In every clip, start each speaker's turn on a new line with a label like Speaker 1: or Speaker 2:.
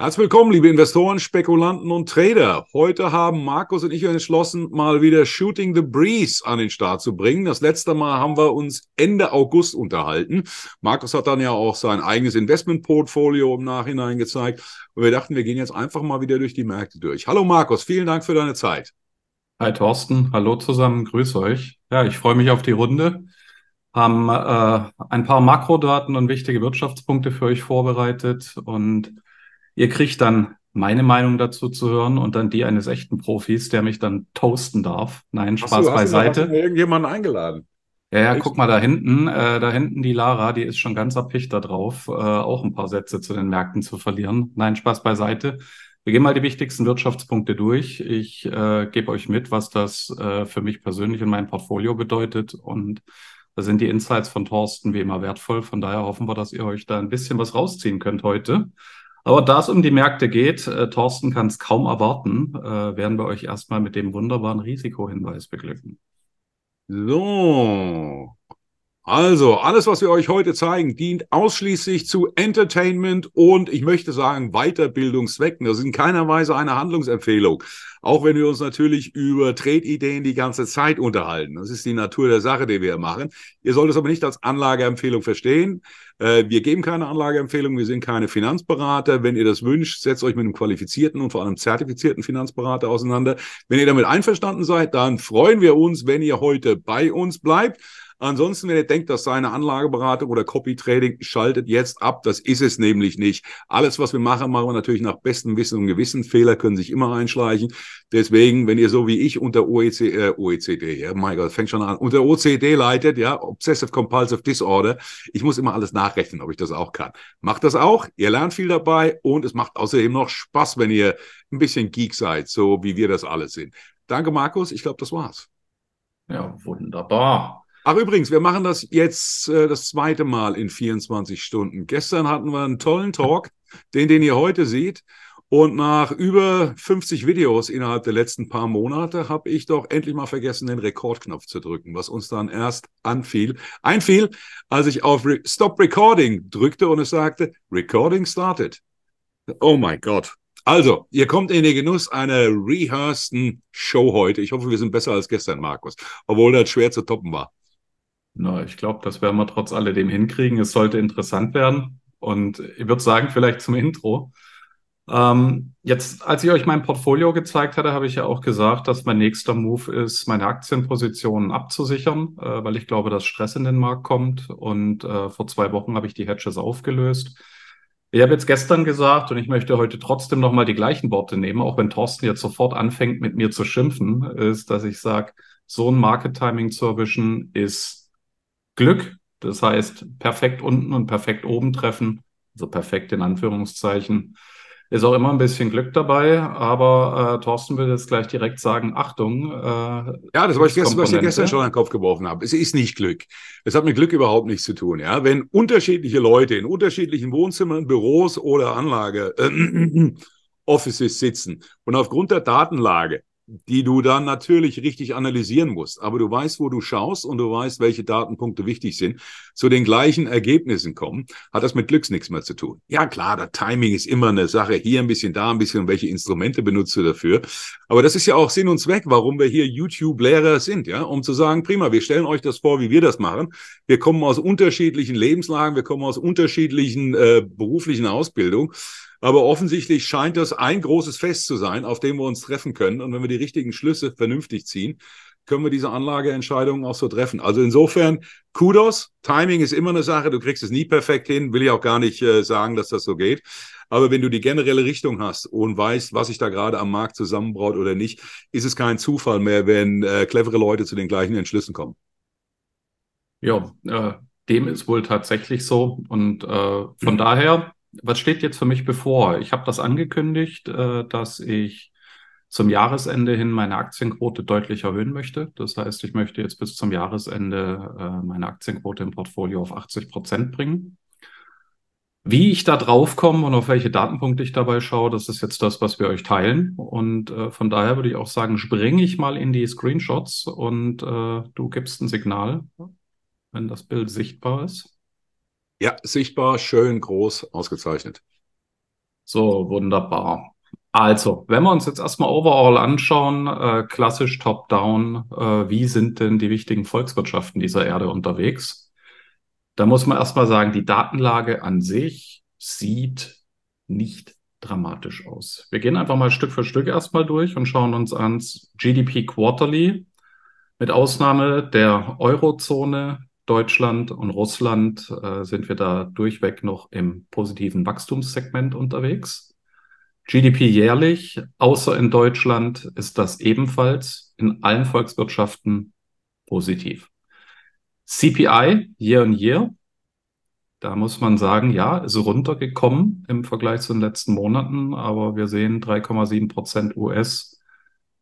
Speaker 1: Herzlich willkommen, liebe Investoren, Spekulanten und Trader. Heute haben Markus und ich entschlossen, mal wieder Shooting the Breeze an den Start zu bringen. Das letzte Mal haben wir uns Ende August unterhalten. Markus hat dann ja auch sein eigenes Investmentportfolio im Nachhinein gezeigt. Und wir dachten, wir gehen jetzt einfach mal wieder durch die Märkte durch. Hallo Markus, vielen
Speaker 2: Dank für deine Zeit. Hi Thorsten, hallo zusammen, grüße euch. Ja, ich freue mich auf die Runde haben äh, ein paar Makrodaten und wichtige Wirtschaftspunkte für euch vorbereitet und Ihr kriegt dann meine Meinung dazu zu hören und dann die eines echten Profis, der mich dann toasten darf. Nein, Spaß so, beiseite. Hast du irgendjemanden eingeladen? Ja, ja, guck mal da hinten, äh, da hinten die Lara, die ist schon ganz erpicht da drauf, äh, auch ein paar Sätze zu den Märkten zu verlieren. Nein, Spaß beiseite. Wir gehen mal die wichtigsten Wirtschaftspunkte durch. Ich äh, gebe euch mit, was das äh, für mich persönlich und mein Portfolio bedeutet. Und da sind die Insights von Thorsten wie immer wertvoll. Von daher hoffen wir, dass ihr euch da ein bisschen was rausziehen könnt heute. Aber da es um die Märkte geht, äh, Thorsten kann es kaum erwarten, äh, werden wir euch erstmal mit dem wunderbaren Risikohinweis beglücken.
Speaker 1: So, also, alles, was wir euch heute zeigen, dient ausschließlich zu Entertainment und ich möchte sagen Weiterbildungszwecken. Das ist in keiner Weise eine Handlungsempfehlung. Auch wenn wir uns natürlich über trade die ganze Zeit unterhalten. Das ist die Natur der Sache, die wir machen. Ihr sollt es aber nicht als Anlageempfehlung verstehen. Äh, wir geben keine Anlageempfehlung, wir sind keine Finanzberater. Wenn ihr das wünscht, setzt euch mit einem qualifizierten und vor allem zertifizierten Finanzberater auseinander. Wenn ihr damit einverstanden seid, dann freuen wir uns, wenn ihr heute bei uns bleibt. Ansonsten, wenn ihr denkt, dass seine Anlageberatung oder Copy-Trading, schaltet jetzt ab. Das ist es nämlich nicht. Alles, was wir machen, machen wir natürlich nach bestem Wissen und Gewissen. Fehler können sich immer einschleichen. Deswegen, wenn ihr so wie ich unter OECD, äh, OECD, ja, mein Gott, fängt schon an, unter OCD leitet, ja, Obsessive Compulsive Disorder, ich muss immer alles nachrechnen, ob ich das auch kann. Macht das auch, ihr lernt viel dabei und es macht außerdem noch Spaß, wenn ihr ein bisschen Geek seid, so wie wir das alle sind. Danke, Markus, ich glaube, das war's.
Speaker 2: Ja, wunderbar.
Speaker 1: Ach übrigens, wir machen das jetzt äh, das zweite Mal in 24 Stunden. Gestern hatten wir einen tollen Talk, den, den ihr heute seht. Und nach über 50 Videos innerhalb der letzten paar Monate habe ich doch endlich mal vergessen, den Rekordknopf zu drücken, was uns dann erst anfiel, einfiel, als ich auf Re Stop Recording drückte und es sagte, Recording started. Oh mein Gott. Also, ihr kommt in den Genuss einer rehearseden Show heute. Ich hoffe, wir sind besser als gestern, Markus, obwohl das schwer zu toppen war.
Speaker 2: Na, ich glaube, das werden wir trotz alledem hinkriegen. Es sollte interessant werden. Und ich würde sagen, vielleicht zum Intro. Ähm, jetzt, als ich euch mein Portfolio gezeigt hatte, habe ich ja auch gesagt, dass mein nächster Move ist, meine Aktienpositionen abzusichern, äh, weil ich glaube, dass Stress in den Markt kommt. Und äh, vor zwei Wochen habe ich die Hedges aufgelöst. Ich habe jetzt gestern gesagt und ich möchte heute trotzdem nochmal die gleichen Worte nehmen, auch wenn Thorsten jetzt sofort anfängt, mit mir zu schimpfen, ist, dass ich sage, so ein Market-Timing zu erwischen ist Glück. Das heißt, perfekt unten und perfekt oben treffen, also perfekt in Anführungszeichen, ist auch immer ein bisschen Glück dabei. Aber äh, Thorsten will jetzt gleich direkt sagen, Achtung. Äh, ja, das war ich gestern, was ich gestern schon an
Speaker 1: den Kopf geworfen habe. Es ist nicht Glück. Es hat mit Glück überhaupt nichts zu tun. Ja, Wenn unterschiedliche Leute in unterschiedlichen Wohnzimmern, Büros oder Anlage... Äh, äh, äh, äh Offices sitzen und aufgrund der Datenlage die du dann natürlich richtig analysieren musst. Aber du weißt, wo du schaust und du weißt, welche Datenpunkte wichtig sind, zu den gleichen Ergebnissen kommen, hat das mit Glücks nichts mehr zu tun. Ja klar, das Timing ist immer eine Sache. Hier ein bisschen, da ein bisschen welche Instrumente benutzt du dafür. Aber das ist ja auch Sinn und Zweck, warum wir hier YouTube-Lehrer sind, ja, um zu sagen, prima, wir stellen euch das vor, wie wir das machen. Wir kommen aus unterschiedlichen Lebenslagen, wir kommen aus unterschiedlichen äh, beruflichen Ausbildungen. Aber offensichtlich scheint das ein großes Fest zu sein, auf dem wir uns treffen können. Und wenn wir die richtigen Schlüsse vernünftig ziehen, können wir diese Anlageentscheidungen auch so treffen. Also insofern, Kudos. Timing ist immer eine Sache. Du kriegst es nie perfekt hin. Will ich auch gar nicht äh, sagen, dass das so geht. Aber wenn du die generelle Richtung hast und weißt, was sich da gerade am Markt zusammenbraut oder nicht, ist es kein Zufall mehr, wenn äh, clevere Leute zu den gleichen Entschlüssen kommen.
Speaker 2: Ja, äh, dem ist wohl tatsächlich so. Und äh, von mhm. daher was steht jetzt für mich bevor? Ich habe das angekündigt, äh, dass ich zum Jahresende hin meine Aktienquote deutlich erhöhen möchte. Das heißt, ich möchte jetzt bis zum Jahresende äh, meine Aktienquote im Portfolio auf 80 Prozent bringen. Wie ich da drauf komme und auf welche Datenpunkte ich dabei schaue, das ist jetzt das, was wir euch teilen. Und äh, von daher würde ich auch sagen, springe ich mal in die Screenshots und äh, du gibst ein Signal, wenn das Bild sichtbar ist. Ja, sichtbar, schön, groß, ausgezeichnet. So, wunderbar. Also, wenn wir uns jetzt erstmal overall anschauen, äh, klassisch top-down, äh, wie sind denn die wichtigen Volkswirtschaften dieser Erde unterwegs? Da muss man erstmal sagen, die Datenlage an sich sieht nicht dramatisch aus. Wir gehen einfach mal Stück für Stück erstmal durch und schauen uns ans GDP Quarterly, mit Ausnahme der Eurozone, Deutschland und Russland äh, sind wir da durchweg noch im positiven Wachstumssegment unterwegs. GDP jährlich, außer in Deutschland, ist das ebenfalls in allen Volkswirtschaften positiv. CPI, year on year, da muss man sagen, ja, ist runtergekommen im Vergleich zu den letzten Monaten, aber wir sehen 3,7 Prozent US,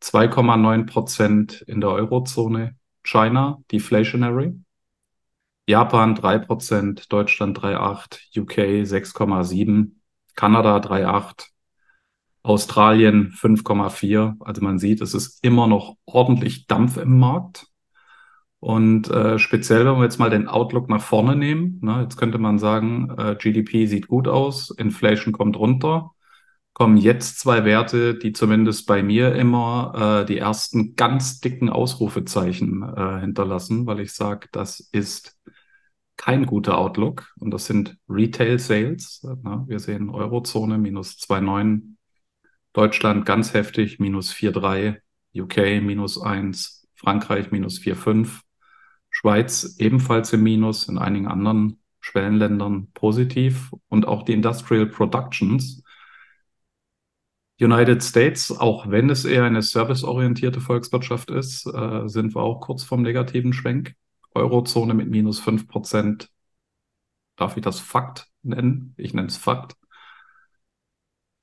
Speaker 2: 2,9 Prozent in der Eurozone, China, deflationary, Japan 3%, Deutschland 3,8%, UK 6,7%, Kanada 3,8%, Australien 5,4%. Also man sieht, es ist immer noch ordentlich Dampf im Markt. Und äh, speziell, wenn wir jetzt mal den Outlook nach vorne nehmen, ne, jetzt könnte man sagen, äh, GDP sieht gut aus, Inflation kommt runter, kommen jetzt zwei Werte, die zumindest bei mir immer äh, die ersten ganz dicken Ausrufezeichen äh, hinterlassen, weil ich sage, das ist kein guter Outlook und das sind Retail Sales. Wir sehen Eurozone minus 2,9, Deutschland ganz heftig minus 4,3, UK minus 1, Frankreich minus 4,5, Schweiz ebenfalls im Minus, in einigen anderen Schwellenländern positiv und auch die Industrial Productions. United States, auch wenn es eher eine serviceorientierte Volkswirtschaft ist, äh, sind wir auch kurz vom negativen Schwenk. Eurozone mit minus 5%. Prozent. Darf ich das Fakt nennen? Ich nenne es Fakt.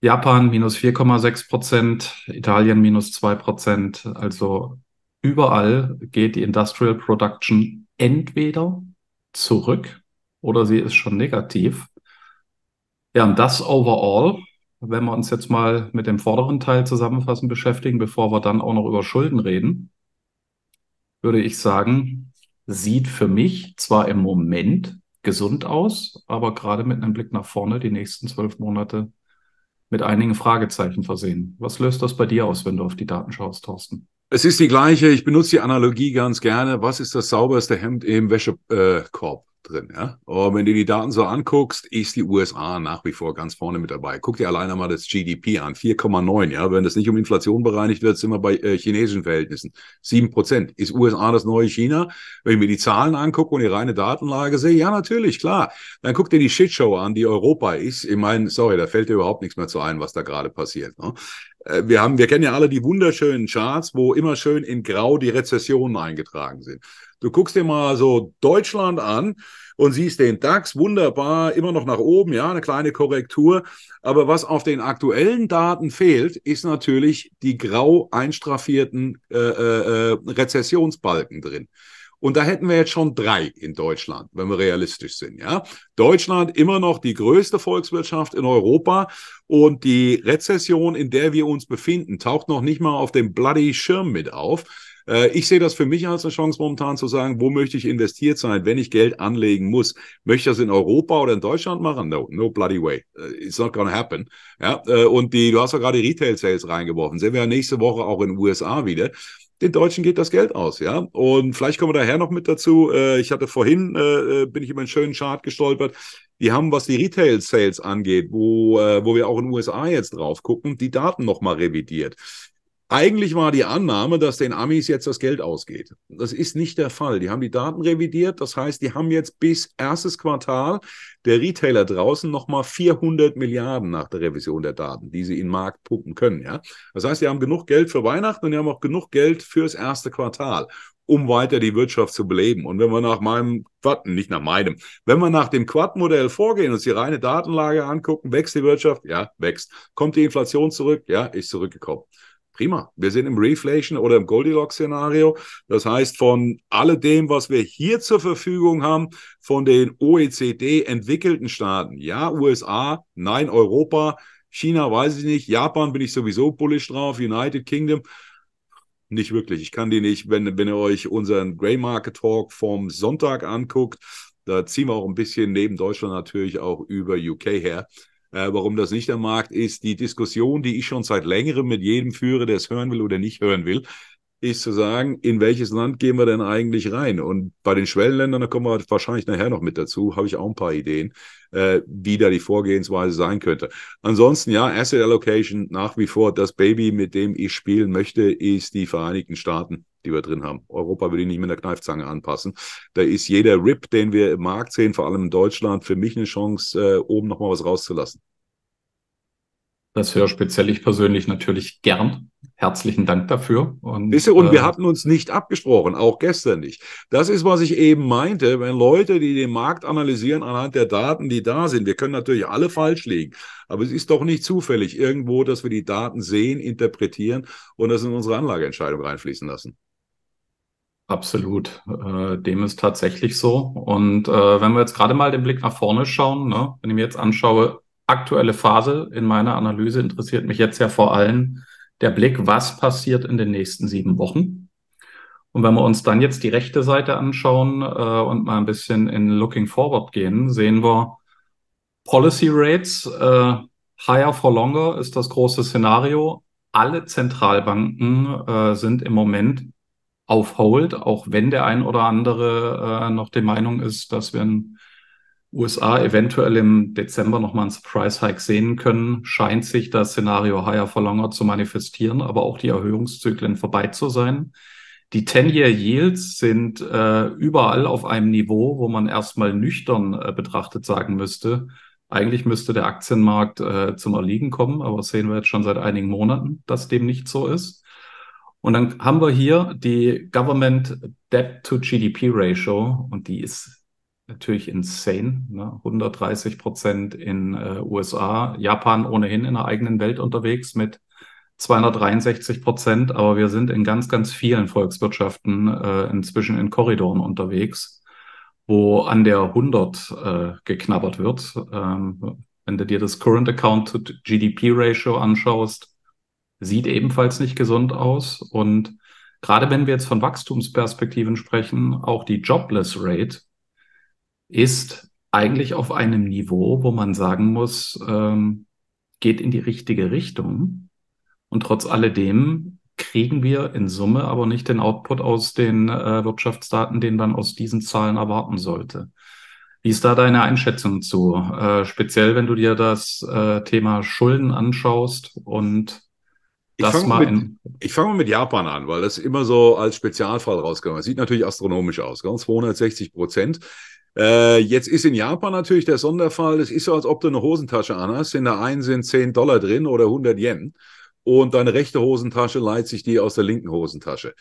Speaker 2: Japan minus 4,6 Prozent, Italien minus 2 Prozent. Also überall geht die Industrial Production entweder zurück oder sie ist schon negativ. Ja, und das overall, wenn wir uns jetzt mal mit dem vorderen Teil zusammenfassen beschäftigen, bevor wir dann auch noch über Schulden reden, würde ich sagen, sieht für mich zwar im Moment gesund aus, aber gerade mit einem Blick nach vorne die nächsten zwölf Monate mit einigen Fragezeichen versehen. Was löst das bei dir aus, wenn du auf die Daten schaust, Thorsten?
Speaker 1: Es ist die gleiche, ich benutze die Analogie ganz gerne. Was ist das sauberste Hemd im Wäschekorb? drin. Ja? Und wenn du die Daten so anguckst, ist die USA nach wie vor ganz vorne mit dabei. Guck dir alleine mal das GDP an, 4,9. Ja? Wenn das nicht um Inflation bereinigt wird, sind wir bei äh, chinesischen Verhältnissen. 7 Prozent. Ist USA das neue China? Wenn ich mir die Zahlen angucke und die reine Datenlage sehe, ja natürlich, klar. Dann guck dir die Shitshow an, die Europa ist. Ich meine, sorry, da fällt dir überhaupt nichts mehr zu ein, was da gerade passiert. Ne? Äh, wir haben, wir kennen ja alle die wunderschönen Charts, wo immer schön in Grau die Rezessionen eingetragen sind. Du guckst dir mal so Deutschland an und siehst den DAX wunderbar immer noch nach oben, ja, eine kleine Korrektur. Aber was auf den aktuellen Daten fehlt, ist natürlich die grau einstraffierten äh, äh, äh Rezessionsbalken drin. Und da hätten wir jetzt schon drei in Deutschland, wenn wir realistisch sind. Ja? Deutschland immer noch die größte Volkswirtschaft in Europa und die Rezession, in der wir uns befinden, taucht noch nicht mal auf dem bloody Schirm mit auf. Äh, ich sehe das für mich als eine Chance momentan zu sagen, wo möchte ich investiert sein, wenn ich Geld anlegen muss? Möchte ich das in Europa oder in Deutschland machen? No, no bloody way. Äh, it's not gonna happen. Ja, äh, und die, du hast ja gerade Retail Sales reingeworfen. Sehen wir ja nächste Woche auch in den USA wieder den Deutschen geht das Geld aus, ja. Und vielleicht kommen wir daher noch mit dazu. Äh, ich hatte vorhin, äh, äh, bin ich über einen schönen Chart gestolpert. Die haben, was die Retail-Sales angeht, wo, äh, wo wir auch in den USA jetzt drauf gucken, die Daten nochmal revidiert. Eigentlich war die Annahme, dass den Amis jetzt das Geld ausgeht. Das ist nicht der Fall. Die haben die Daten revidiert. Das heißt, die haben jetzt bis erstes Quartal der Retailer draußen nochmal 400 Milliarden nach der Revision der Daten, die sie in den Markt pumpen können. Ja? Das heißt, die haben genug Geld für Weihnachten und die haben auch genug Geld fürs erste Quartal, um weiter die Wirtschaft zu beleben. Und wenn wir nach meinem Quad, nicht nach meinem, wenn wir nach dem Quad-Modell vorgehen, und uns die reine Datenlage angucken, wächst die Wirtschaft? Ja, wächst. Kommt die Inflation zurück? Ja, ist zurückgekommen prima. Wir sind im Reflation oder im Goldilocks-Szenario. Das heißt, von alledem, was wir hier zur Verfügung haben, von den OECD-entwickelten Staaten, ja, USA, nein, Europa, China weiß ich nicht, Japan bin ich sowieso bullish drauf, United Kingdom. Nicht wirklich. Ich kann die nicht, wenn, wenn ihr euch unseren Grey Market Talk vom Sonntag anguckt, da ziehen wir auch ein bisschen neben Deutschland natürlich auch über UK her äh, warum das nicht am Markt ist. Die Diskussion, die ich schon seit längerem mit jedem führe, der es hören will oder nicht hören will, ist zu sagen, in welches Land gehen wir denn eigentlich rein? Und bei den Schwellenländern, da kommen wir wahrscheinlich nachher noch mit dazu, habe ich auch ein paar Ideen, äh, wie da die Vorgehensweise sein könnte. Ansonsten, ja, Asset Allocation nach wie vor das Baby, mit dem ich spielen möchte, ist die Vereinigten Staaten die wir drin haben. Europa will ich nicht mit einer Kneifzange anpassen. Da ist jeder Rip, den wir im Markt sehen, vor allem in Deutschland, für mich eine Chance, äh, oben nochmal was rauszulassen.
Speaker 2: Das höre speziell ich persönlich natürlich gern. Herzlichen Dank dafür. Und, Wisse, und äh, wir hatten
Speaker 1: uns nicht abgesprochen, auch gestern nicht. Das ist, was ich eben meinte, wenn Leute, die den Markt analysieren anhand der Daten, die da sind, wir können natürlich alle falsch liegen, aber es ist doch nicht zufällig irgendwo, dass wir die Daten sehen, interpretieren und das in unsere
Speaker 2: Anlageentscheidung reinfließen lassen. Absolut. Äh, dem ist tatsächlich so. Und äh, wenn wir jetzt gerade mal den Blick nach vorne schauen, ne, wenn ich mir jetzt anschaue, aktuelle Phase in meiner Analyse interessiert mich jetzt ja vor allem der Blick, was passiert in den nächsten sieben Wochen. Und wenn wir uns dann jetzt die rechte Seite anschauen äh, und mal ein bisschen in Looking Forward gehen, sehen wir Policy Rates, äh, higher for longer ist das große Szenario. Alle Zentralbanken äh, sind im Moment auf Hold, auch wenn der ein oder andere äh, noch der Meinung ist, dass wir in USA eventuell im Dezember nochmal einen Surprise-Hike sehen können, scheint sich das Szenario Higher for Longer zu manifestieren, aber auch die Erhöhungszyklen vorbei zu sein. Die 10-Year Yields sind äh, überall auf einem Niveau, wo man erstmal nüchtern äh, betrachtet sagen müsste, eigentlich müsste der Aktienmarkt äh, zum Erliegen kommen, aber sehen wir jetzt schon seit einigen Monaten, dass dem nicht so ist. Und dann haben wir hier die Government Debt to GDP Ratio und die ist natürlich insane. Ne? 130 Prozent in äh, USA, Japan ohnehin in der eigenen Welt unterwegs mit 263 Prozent, aber wir sind in ganz, ganz vielen Volkswirtschaften äh, inzwischen in Korridoren unterwegs, wo an der 100 äh, geknabbert wird. Ähm, wenn du dir das Current Account to GDP Ratio anschaust, sieht ebenfalls nicht gesund aus. Und gerade wenn wir jetzt von Wachstumsperspektiven sprechen, auch die Jobless Rate ist eigentlich auf einem Niveau, wo man sagen muss, ähm, geht in die richtige Richtung. Und trotz alledem kriegen wir in Summe aber nicht den Output aus den äh, Wirtschaftsdaten, den man aus diesen Zahlen erwarten sollte. Wie ist da deine Einschätzung zu? Äh, speziell, wenn du dir das äh, Thema Schulden anschaust und ich fange mal, fang mal mit
Speaker 1: Japan an, weil das immer so als Spezialfall rausgekommen ist. Sieht natürlich astronomisch aus, gell? 260 Prozent. Äh, jetzt ist in Japan natürlich der Sonderfall, es ist so, als ob du eine Hosentasche an hast, In der einen sind 10 Dollar drin oder 100 Yen und deine rechte Hosentasche leiht sich die aus der linken Hosentasche.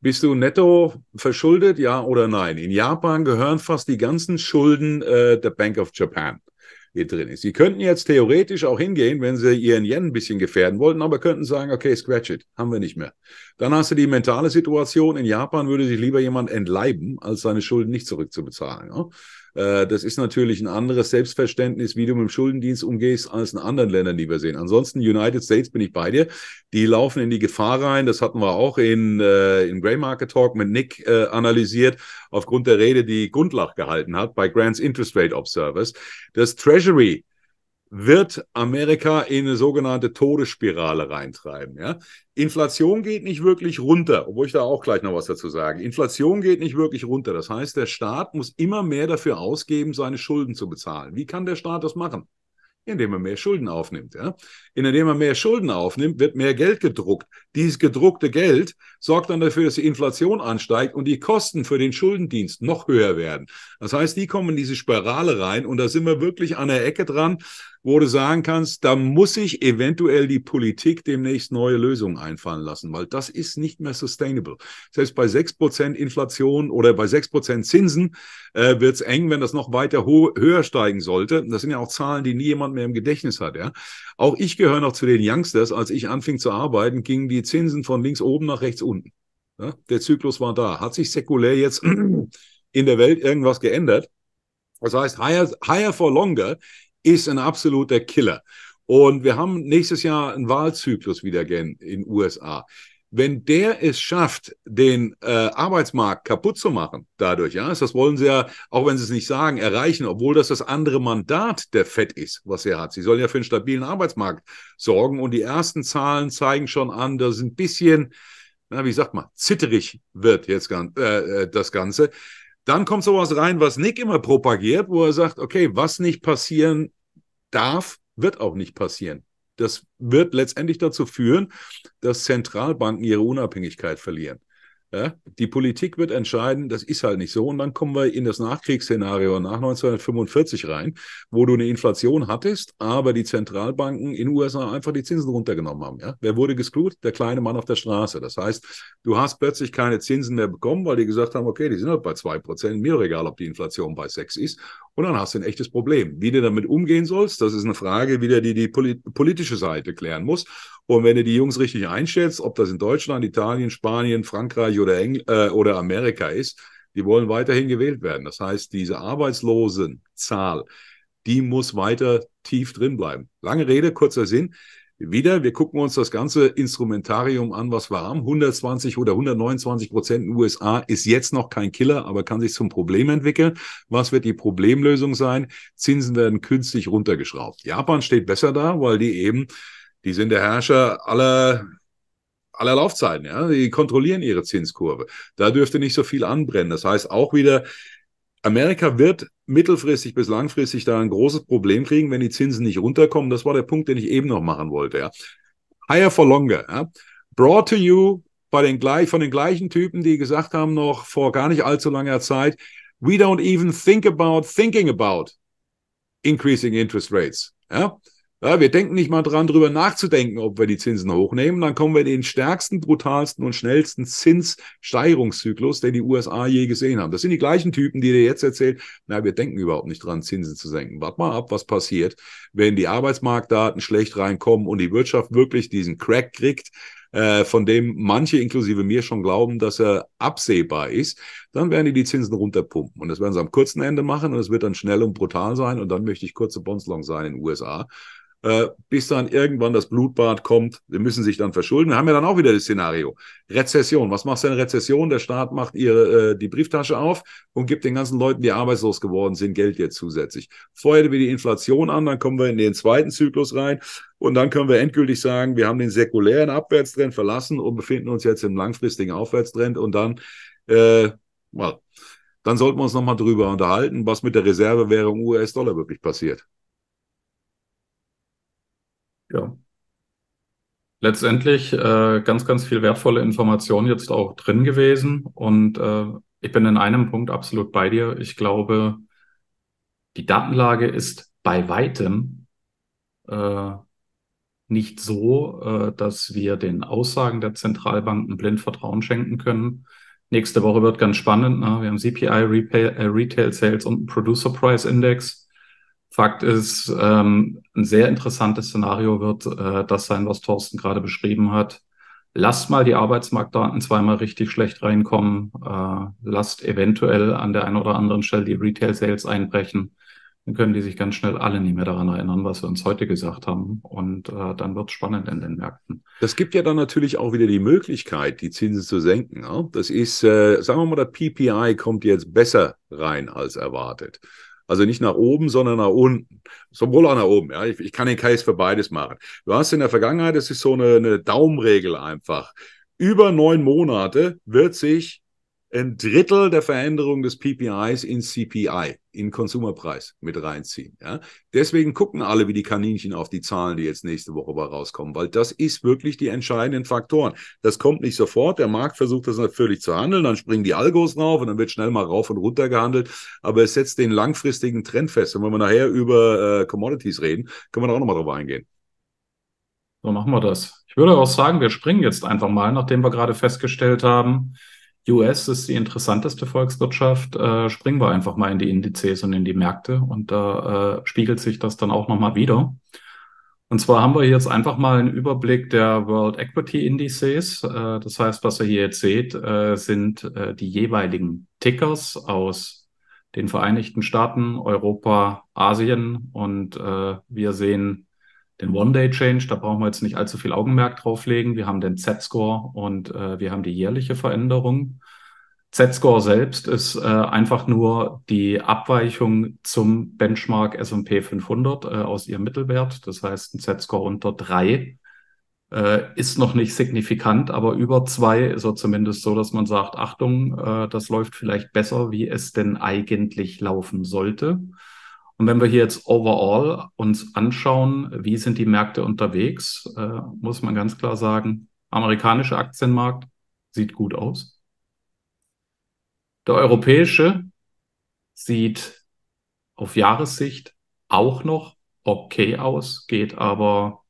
Speaker 1: Bist du netto verschuldet, ja oder nein? In Japan gehören fast die ganzen Schulden äh, der Bank of Japan hier drin ist. Sie könnten jetzt theoretisch auch hingehen, wenn Sie Ihren Yen ein bisschen gefährden wollten, aber könnten sagen, okay, scratch it, haben wir nicht mehr. Dann hast du die mentale Situation, in Japan würde sich lieber jemand entleiben, als seine Schulden nicht zurückzubezahlen. Ja? Äh, das ist natürlich ein anderes Selbstverständnis, wie du mit dem Schuldendienst umgehst, als in anderen Ländern, die wir sehen. Ansonsten, United States bin ich bei dir. Die laufen in die Gefahr rein. Das hatten wir auch in, äh, in Grey Market Talk mit Nick äh, analysiert, aufgrund der Rede, die Gundlach gehalten hat bei Grants Interest Rate Observers. Das Treasury wird Amerika in eine sogenannte Todesspirale reintreiben. Ja? Inflation geht nicht wirklich runter, obwohl ich da auch gleich noch was dazu sage. Inflation geht nicht wirklich runter. Das heißt, der Staat muss immer mehr dafür ausgeben, seine Schulden zu bezahlen. Wie kann der Staat das machen? Indem er mehr Schulden aufnimmt. Ja? Indem er mehr Schulden aufnimmt, wird mehr Geld gedruckt. Dieses gedruckte Geld sorgt dann dafür, dass die Inflation ansteigt und die Kosten für den Schuldendienst noch höher werden. Das heißt, die kommen in diese Spirale rein und da sind wir wirklich an der Ecke dran wo du sagen kannst, da muss ich eventuell die Politik demnächst neue Lösungen einfallen lassen, weil das ist nicht mehr sustainable. Selbst bei sechs Prozent Inflation oder bei sechs Prozent Zinsen äh, wird es eng, wenn das noch weiter höher steigen sollte. Das sind ja auch Zahlen, die nie jemand mehr im Gedächtnis hat. Ja? Auch ich gehöre noch zu den Youngsters. Als ich anfing zu arbeiten, gingen die Zinsen von links oben nach rechts unten. Ja? Der Zyklus war da. Hat sich säkulär jetzt in der Welt irgendwas geändert? Das heißt, higher, higher for longer ist ein absoluter Killer. Und wir haben nächstes Jahr einen Wahlzyklus wieder in den USA. Wenn der es schafft, den äh, Arbeitsmarkt kaputt zu machen, dadurch, ja, das wollen sie ja, auch wenn sie es nicht sagen, erreichen, obwohl das das andere Mandat der FED ist, was er hat. Sie sollen ja für einen stabilen Arbeitsmarkt sorgen und die ersten Zahlen zeigen schon an, dass es ein bisschen, na, wie sagt man, zitterig wird jetzt äh, äh, das Ganze. Dann kommt sowas rein, was Nick immer propagiert, wo er sagt, okay, was nicht passieren darf, wird auch nicht passieren. Das wird letztendlich dazu führen, dass Zentralbanken ihre Unabhängigkeit verlieren. Ja, die Politik wird entscheiden, das ist halt nicht so. Und dann kommen wir in das Nachkriegsszenario nach 1945 rein, wo du eine Inflation hattest, aber die Zentralbanken in den USA einfach die Zinsen runtergenommen haben. Ja? Wer wurde gescrewt? Der kleine Mann auf der Straße. Das heißt, du hast plötzlich keine Zinsen mehr bekommen, weil die gesagt haben, okay, die sind halt bei 2%, mir doch egal, ob die Inflation bei 6 ist. Und dann hast du ein echtes Problem. Wie du damit umgehen sollst, das ist eine Frage, wieder die die politische Seite klären muss. Und wenn du die Jungs richtig einschätzt, ob das in Deutschland, Italien, Spanien, Frankreich, Frankreich oder, Engl äh, oder Amerika ist, die wollen weiterhin gewählt werden. Das heißt, diese Arbeitslosenzahl, die muss weiter tief drin bleiben. Lange Rede, kurzer Sinn. Wieder, wir gucken uns das ganze Instrumentarium an, was wir haben. 120 oder 129 Prozent in den USA ist jetzt noch kein Killer, aber kann sich zum Problem entwickeln. Was wird die Problemlösung sein? Zinsen werden künstlich runtergeschraubt. Japan steht besser da, weil die eben, die sind der Herrscher aller aller Laufzeiten. Ja? Die kontrollieren ihre Zinskurve. Da dürfte nicht so viel anbrennen. Das heißt auch wieder, Amerika wird mittelfristig bis langfristig da ein großes Problem kriegen, wenn die Zinsen nicht runterkommen. Das war der Punkt, den ich eben noch machen wollte. Ja? Higher for longer. Ja? Brought to you bei den gleich, von den gleichen Typen, die gesagt haben noch vor gar nicht allzu langer Zeit, we don't even think about thinking about increasing interest rates. Ja? Ja, wir denken nicht mal dran, darüber nachzudenken, ob wir die Zinsen hochnehmen. Dann kommen wir in den stärksten, brutalsten und schnellsten Zinssteigerungszyklus, den die USA je gesehen haben. Das sind die gleichen Typen, die dir jetzt erzählen, na, wir denken überhaupt nicht dran, Zinsen zu senken. Wart mal ab, was passiert, wenn die Arbeitsmarktdaten schlecht reinkommen und die Wirtschaft wirklich diesen Crack kriegt, äh, von dem manche inklusive mir schon glauben, dass er absehbar ist, dann werden die die Zinsen runterpumpen. Und das werden sie am kurzen Ende machen und es wird dann schnell und brutal sein. Und dann möchte ich kurze Bonslong sein in den USA. Äh, bis dann irgendwann das Blutbad kommt. Sie müssen sich dann verschulden. Wir haben ja dann auch wieder das Szenario. Rezession. Was machst denn in Rezession? Der Staat macht ihre, äh, die Brieftasche auf und gibt den ganzen Leuten, die arbeitslos geworden sind, Geld jetzt zusätzlich. Feuert wir die Inflation an, dann kommen wir in den zweiten Zyklus rein. Und dann können wir endgültig sagen, wir haben den säkulären Abwärtstrend verlassen und befinden uns jetzt im langfristigen Aufwärtstrend. Und dann, äh, well, dann sollten wir uns nochmal drüber unterhalten, was mit der Reservewährung US-Dollar wirklich passiert.
Speaker 2: Ja. Letztendlich äh, ganz, ganz viel wertvolle Information jetzt auch drin gewesen. Und äh, ich bin in einem Punkt absolut bei dir. Ich glaube, die Datenlage ist bei weitem äh, nicht so, äh, dass wir den Aussagen der Zentralbanken blind Vertrauen schenken können. Nächste Woche wird ganz spannend. Ne? Wir haben CPI, Retail, äh, Retail Sales und Producer Price Index. Fakt ist, ähm, ein sehr interessantes Szenario wird äh, das sein, was Thorsten gerade beschrieben hat. Lasst mal die Arbeitsmarktdaten zweimal richtig schlecht reinkommen. Äh, lasst eventuell an der einen oder anderen Stelle die Retail-Sales einbrechen. Dann können die sich ganz schnell alle nicht mehr daran erinnern, was wir uns heute gesagt haben. Und äh, dann wird es spannend in den Märkten.
Speaker 1: Das gibt ja dann natürlich auch wieder die Möglichkeit, die Zinsen zu senken. Ja? Das ist, äh, sagen wir mal, der PPI kommt jetzt besser rein als erwartet. Also nicht nach oben, sondern nach unten. Sowohl auch nach oben. Ja? Ich, ich kann den Case für beides machen. Du hast in der Vergangenheit, das ist so eine, eine Daumenregel einfach. Über neun Monate wird sich ein Drittel der Veränderung des PPIs in CPI, in Konsumerpreis mit reinziehen. Ja? Deswegen gucken alle wie die Kaninchen auf die Zahlen, die jetzt nächste Woche bei rauskommen, weil das ist wirklich die entscheidenden Faktoren. Das kommt nicht sofort. Der Markt versucht das natürlich zu handeln, dann springen die Algos rauf und dann wird schnell mal rauf und runter gehandelt. Aber es setzt den langfristigen Trend fest. Und wenn wir nachher über äh, Commodities reden, können wir da auch nochmal drauf eingehen.
Speaker 2: So machen wir das. Ich würde auch sagen, wir springen jetzt einfach mal, nachdem wir gerade festgestellt haben, US ist die interessanteste Volkswirtschaft, äh, springen wir einfach mal in die Indizes und in die Märkte und da äh, spiegelt sich das dann auch nochmal wieder. Und zwar haben wir jetzt einfach mal einen Überblick der World Equity Indices. Äh, das heißt, was ihr hier jetzt seht, äh, sind äh, die jeweiligen Tickers aus den Vereinigten Staaten, Europa, Asien und äh, wir sehen den One-Day-Change, da brauchen wir jetzt nicht allzu viel Augenmerk drauflegen. Wir haben den Z-Score und äh, wir haben die jährliche Veränderung. Z-Score selbst ist äh, einfach nur die Abweichung zum Benchmark S&P 500 äh, aus ihrem Mittelwert. Das heißt, ein Z-Score unter drei äh, ist noch nicht signifikant, aber über zwei ist er zumindest so, dass man sagt, Achtung, äh, das läuft vielleicht besser, wie es denn eigentlich laufen sollte. Und wenn wir hier jetzt overall uns anschauen, wie sind die Märkte unterwegs, äh, muss man ganz klar sagen, amerikanische Aktienmarkt sieht gut aus. Der europäische sieht auf Jahressicht auch noch okay aus, geht aber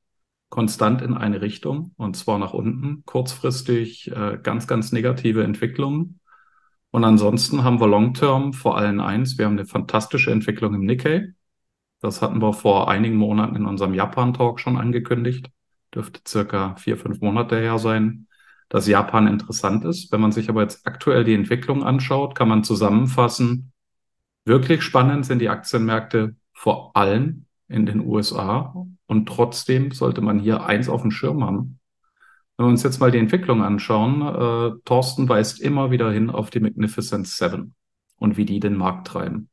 Speaker 2: konstant in eine Richtung und zwar nach unten. Kurzfristig äh, ganz, ganz negative Entwicklungen. Und ansonsten haben wir Long-Term vor allem eins. Wir haben eine fantastische Entwicklung im Nikkei. Das hatten wir vor einigen Monaten in unserem Japan-Talk schon angekündigt. Dürfte circa vier, fünf Monate her sein, dass Japan interessant ist. Wenn man sich aber jetzt aktuell die Entwicklung anschaut, kann man zusammenfassen, wirklich spannend sind die Aktienmärkte vor allem in den USA. Und trotzdem sollte man hier eins auf dem Schirm haben. Wenn wir uns jetzt mal die Entwicklung anschauen, äh, Thorsten weist immer wieder hin auf die Magnificent Seven und wie die den Markt treiben.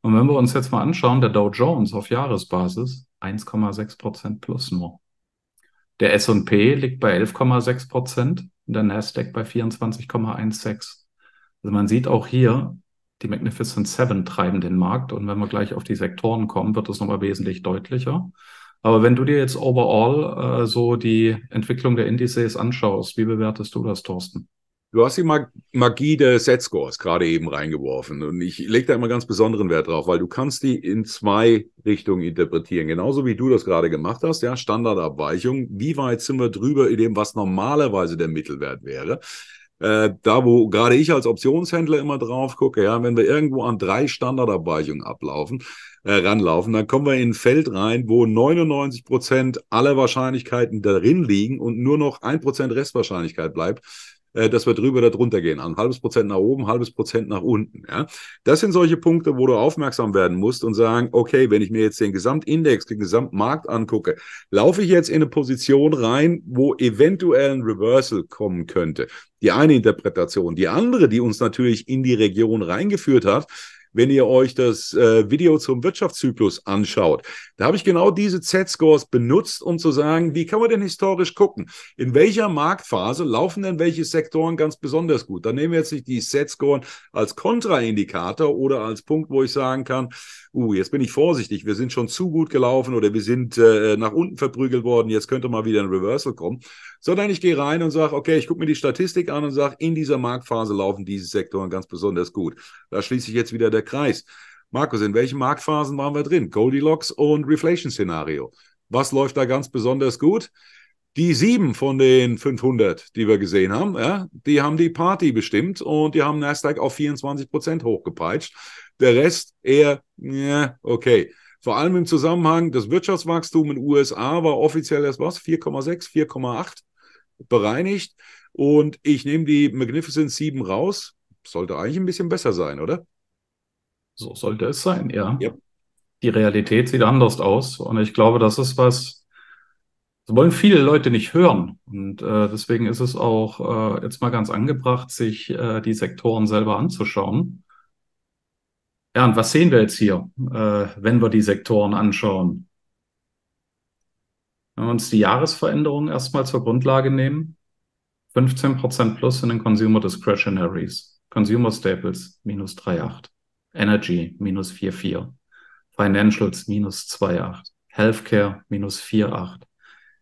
Speaker 2: Und wenn wir uns jetzt mal anschauen, der Dow Jones auf Jahresbasis 1,6 Prozent plus nur. Der S&P liegt bei 11,6 Prozent, der Nasdaq bei 24,16. Also man sieht auch hier, die Magnificent Seven treiben den Markt. Und wenn wir gleich auf die Sektoren kommen, wird es nochmal wesentlich deutlicher. Aber wenn du dir jetzt overall äh, so die Entwicklung der Indizes anschaust, wie bewertest du das, Thorsten?
Speaker 1: Du hast die Mag Magie der Set-Scores gerade eben reingeworfen und ich lege da immer ganz besonderen Wert drauf, weil du kannst die in zwei Richtungen interpretieren, genauso wie du das gerade gemacht hast, ja, Standardabweichung, wie weit sind wir drüber in dem, was normalerweise der Mittelwert wäre. Äh, da, wo gerade ich als Optionshändler immer drauf gucke, ja, wenn wir irgendwo an drei Standardabweichungen ablaufen, äh, ranlaufen. Dann kommen wir in ein Feld rein, wo 99 Prozent aller Wahrscheinlichkeiten darin liegen und nur noch ein Prozent Restwahrscheinlichkeit bleibt äh, dass wir drüber oder drunter gehen. Ein halbes Prozent nach oben, halbes Prozent nach unten. Ja? Das sind solche Punkte, wo du aufmerksam werden musst und sagen, okay, wenn ich mir jetzt den Gesamtindex, den Gesamtmarkt angucke, laufe ich jetzt in eine Position rein, wo eventuell ein Reversal kommen könnte. Die eine Interpretation. Die andere, die uns natürlich in die Region reingeführt hat, wenn ihr euch das äh, Video zum Wirtschaftszyklus anschaut. Da habe ich genau diese Z-Scores benutzt, um zu sagen, wie kann man denn historisch gucken? In welcher Marktphase laufen denn welche Sektoren ganz besonders gut? Da nehmen wir jetzt nicht die Z-Score als Kontraindikator oder als Punkt, wo ich sagen kann, uh, jetzt bin ich vorsichtig, wir sind schon zu gut gelaufen oder wir sind äh, nach unten verprügelt worden, jetzt könnte mal wieder ein Reversal kommen, sondern ich gehe rein und sage, okay, ich gucke mir die Statistik an und sage, in dieser Marktphase laufen diese Sektoren ganz besonders gut. Da schließe ich jetzt wieder der der Kreis. Markus, in welchen Marktphasen waren wir drin? Goldilocks und Reflation-Szenario. Was läuft da ganz besonders gut? Die sieben von den 500, die wir gesehen haben, ja, die haben die Party bestimmt und die haben Nasdaq auf 24 Prozent hochgepeitscht. Der Rest eher, ja, okay. Vor allem im Zusammenhang, das Wirtschaftswachstum in den USA war offiziell erst was? 4,6, 4,8 bereinigt. Und ich nehme die Magnificent 7 raus. Sollte eigentlich ein bisschen besser sein, oder?
Speaker 2: So sollte es sein, ja. ja. Die Realität sieht anders aus und ich glaube, das ist was, das wollen viele Leute nicht hören. Und äh, deswegen ist es auch äh, jetzt mal ganz angebracht, sich äh, die Sektoren selber anzuschauen. Ja, und was sehen wir jetzt hier, äh, wenn wir die Sektoren anschauen? Wenn wir uns die Jahresveränderung erstmal zur Grundlage nehmen, 15% plus in den Consumer Discretionaries, Consumer Staples minus 3,8. Energy minus 4,4, Financials minus 2,8, Healthcare minus 4,8,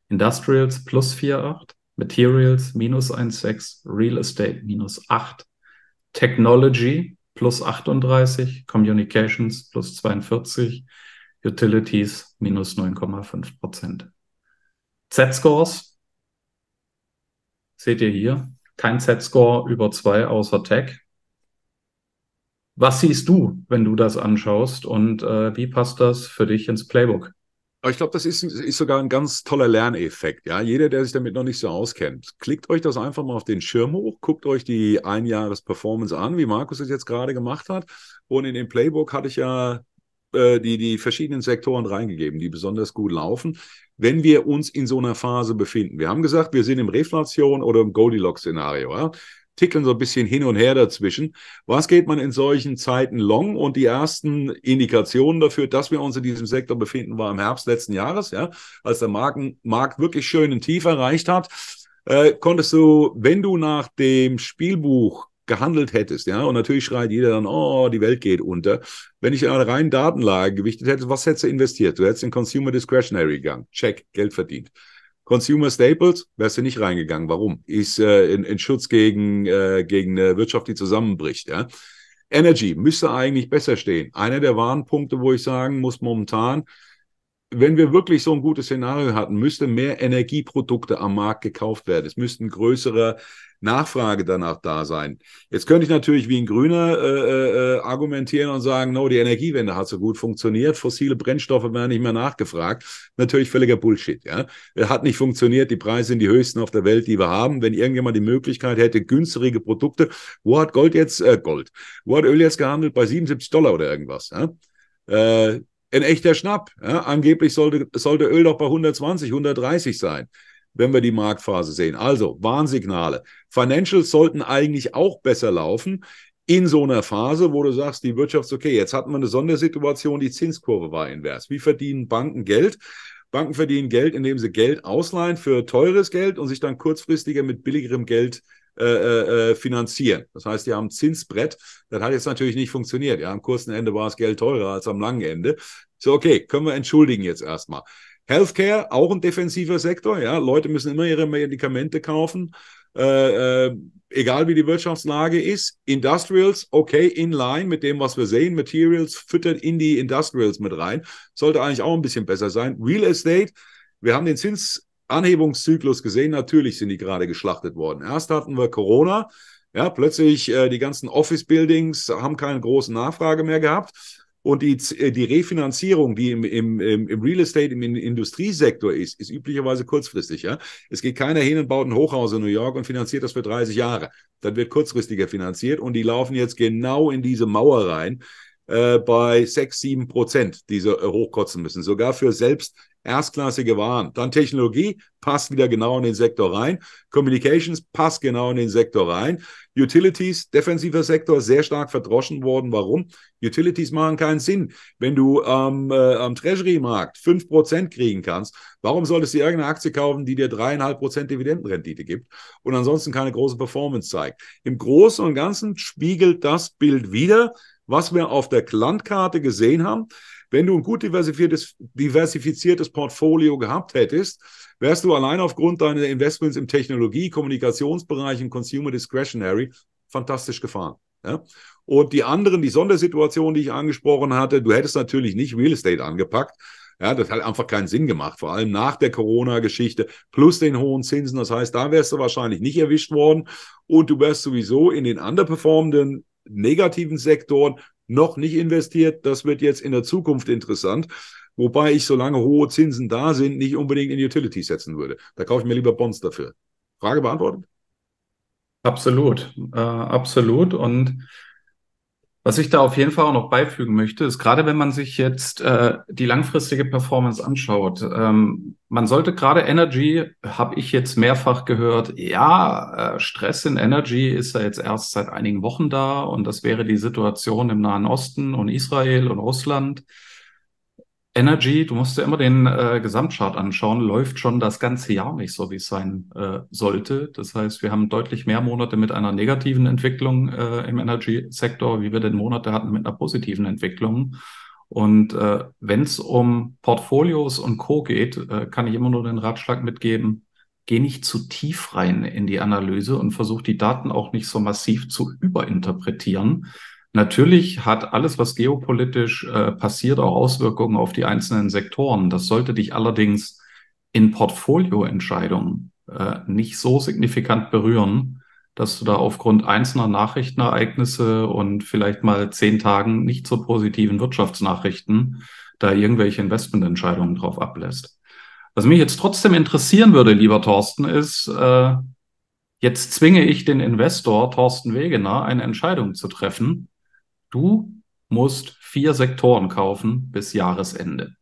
Speaker 2: Industrials plus 4,8, Materials minus 1,6, Real Estate minus 8, Technology plus 38, Communications plus 42, Utilities minus 9,5 Prozent. Z-Scores seht ihr hier. Kein Z-Score über zwei außer Tech. Was siehst du, wenn du das anschaust und äh, wie passt das für dich ins Playbook? ich glaube, das ist, ist, sogar
Speaker 1: ein ganz toller Lerneffekt. Ja, jeder, der sich damit noch nicht so auskennt, klickt euch das einfach mal auf den Schirm hoch, guckt euch die Einjahres-Performance an, wie Markus es jetzt gerade gemacht hat. Und in dem Playbook hatte ich ja äh, die, die verschiedenen Sektoren reingegeben, die besonders gut laufen, wenn wir uns in so einer Phase befinden. Wir haben gesagt, wir sind im Reflation oder im Goldilocks-Szenario. Ja? tickeln so ein bisschen hin und her dazwischen. Was geht man in solchen Zeiten long? Und die ersten Indikationen dafür, dass wir uns in diesem Sektor befinden, war im Herbst letzten Jahres, ja, als der Marken Markt wirklich schön einen Tief erreicht hat. Äh, konntest du, wenn du nach dem Spielbuch gehandelt hättest, ja, und natürlich schreit jeder dann, oh, die Welt geht unter. Wenn ich eine rein Datenlage gewichtet hätte, was hättest du investiert? Du hättest in Consumer Discretionary gegangen. Check, Geld verdient. Consumer Staples, wärst du nicht reingegangen. Warum? Ist äh, in, in Schutz gegen, äh, gegen eine Wirtschaft, die zusammenbricht. Ja? Energy müsste eigentlich besser stehen. Einer der Warnpunkte, wo ich sagen muss, momentan, wenn wir wirklich so ein gutes Szenario hatten, müsste mehr Energieprodukte am Markt gekauft werden. Es müssten größere Nachfrage danach da sein. Jetzt könnte ich natürlich wie ein Grüner äh, äh, äh, argumentieren und sagen, no, die Energiewende hat so gut funktioniert, fossile Brennstoffe werden nicht mehr nachgefragt. Natürlich völliger Bullshit. Ja? Hat nicht funktioniert, die Preise sind die höchsten auf der Welt, die wir haben. Wenn irgendjemand die Möglichkeit hätte, günstige Produkte, wo hat Gold jetzt, äh, Gold, wo hat Öl jetzt gehandelt? Bei 77 Dollar oder irgendwas. Ja? Äh, ein echter Schnapp. Ja? Angeblich sollte, sollte Öl doch bei 120, 130 sein wenn wir die Marktphase sehen. Also Warnsignale. Financials sollten eigentlich auch besser laufen in so einer Phase, wo du sagst, die Wirtschaft ist okay, jetzt hatten wir eine Sondersituation, die Zinskurve war invers. Wie verdienen Banken Geld? Banken verdienen Geld, indem sie Geld ausleihen für teures Geld und sich dann kurzfristiger mit billigerem Geld äh, äh, äh finanzieren. Das heißt, die haben Zinsbrett. Das hat jetzt natürlich nicht funktioniert. Ja, am kurzen Ende war das Geld teurer als am langen Ende. So, okay, können wir entschuldigen jetzt erstmal. Healthcare, auch ein defensiver Sektor. Ja, Leute müssen immer ihre Medikamente kaufen, äh, äh, egal wie die Wirtschaftslage ist. Industrials, okay, in line mit dem, was wir sehen. Materials füttert in die Industrials mit rein. Sollte eigentlich auch ein bisschen besser sein. Real Estate, wir haben den Zinsanhebungszyklus gesehen. Natürlich sind die gerade geschlachtet worden. Erst hatten wir Corona. Ja, plötzlich äh, die ganzen Office-Buildings haben keine große Nachfrage mehr gehabt. Und die, äh, die Refinanzierung, die im, im, im Real Estate, im Industriesektor ist, ist üblicherweise kurzfristig. Ja? Es geht keiner hin und baut ein Hochhaus in New York und finanziert das für 30 Jahre. Dann wird kurzfristiger finanziert und die laufen jetzt genau in diese Mauer rein, äh, bei sechs, sieben Prozent, die so äh, hochkotzen müssen. Sogar für selbst erstklassige Waren. Dann Technologie passt wieder genau in den Sektor rein. Communications passt genau in den Sektor rein. Utilities, defensiver Sektor, sehr stark verdroschen worden. Warum? Utilities machen keinen Sinn. Wenn du ähm, äh, am Treasury-Markt 5% kriegen kannst, warum solltest du irgendeine Aktie kaufen, die dir 3,5% Dividendenrendite gibt und ansonsten keine große Performance zeigt? Im Großen und Ganzen spiegelt das Bild wieder, was wir auf der Landkarte gesehen haben. Wenn du ein gut diversifiziertes, diversifiziertes Portfolio gehabt hättest, wärst du allein aufgrund deiner Investments im Technologie, Kommunikationsbereich und Consumer Discretionary fantastisch gefahren. Ja? Und die anderen, die Sondersituation, die ich angesprochen hatte, du hättest natürlich nicht Real Estate angepackt. Ja, das hat einfach keinen Sinn gemacht, vor allem nach der Corona-Geschichte plus den hohen Zinsen. Das heißt, da wärst du wahrscheinlich nicht erwischt worden und du wärst sowieso in den underperformenden negativen Sektoren noch nicht investiert. Das wird jetzt in der Zukunft interessant. Wobei ich, solange hohe Zinsen da sind, nicht unbedingt in Utilities setzen würde. Da kaufe ich mir lieber Bonds dafür. Frage beantwortet?
Speaker 2: Absolut, äh, absolut. Und was ich da auf jeden Fall auch noch beifügen möchte, ist gerade wenn man sich jetzt äh, die langfristige Performance anschaut, ähm, man sollte gerade Energy, habe ich jetzt mehrfach gehört, ja, äh, Stress in Energy ist ja jetzt erst seit einigen Wochen da und das wäre die Situation im Nahen Osten und Israel und Russland. Energy, du musst dir immer den äh, Gesamtchart anschauen, läuft schon das ganze Jahr nicht so, wie es sein äh, sollte. Das heißt, wir haben deutlich mehr Monate mit einer negativen Entwicklung äh, im Energy-Sektor, wie wir den Monate hatten mit einer positiven Entwicklung. Und äh, wenn es um Portfolios und Co geht, äh, kann ich immer nur den Ratschlag mitgeben, geh nicht zu tief rein in die Analyse und versuch die Daten auch nicht so massiv zu überinterpretieren, Natürlich hat alles, was geopolitisch äh, passiert, auch Auswirkungen auf die einzelnen Sektoren. Das sollte dich allerdings in Portfolioentscheidungen äh, nicht so signifikant berühren, dass du da aufgrund einzelner Nachrichtenereignisse und vielleicht mal zehn Tagen nicht so positiven Wirtschaftsnachrichten da irgendwelche Investmententscheidungen drauf ablässt. Was mich jetzt trotzdem interessieren würde, lieber Thorsten, ist, äh, jetzt zwinge ich den Investor Thorsten Wegener, eine Entscheidung zu treffen Du musst vier Sektoren kaufen bis Jahresende.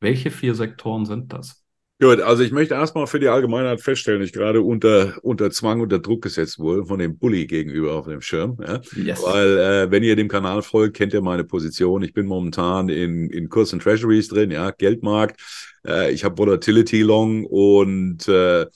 Speaker 2: Welche vier Sektoren sind das?
Speaker 1: Gut, also ich möchte erstmal für die Allgemeinheit feststellen, ich gerade unter, unter Zwang, unter Druck gesetzt wurde von dem Bully gegenüber auf dem Schirm. Ja? Yes. Weil äh, wenn ihr dem Kanal folgt, kennt ihr meine Position. Ich bin momentan in, in Kurs und Treasuries drin, ja, Geldmarkt. Äh, ich habe Volatility Long und äh,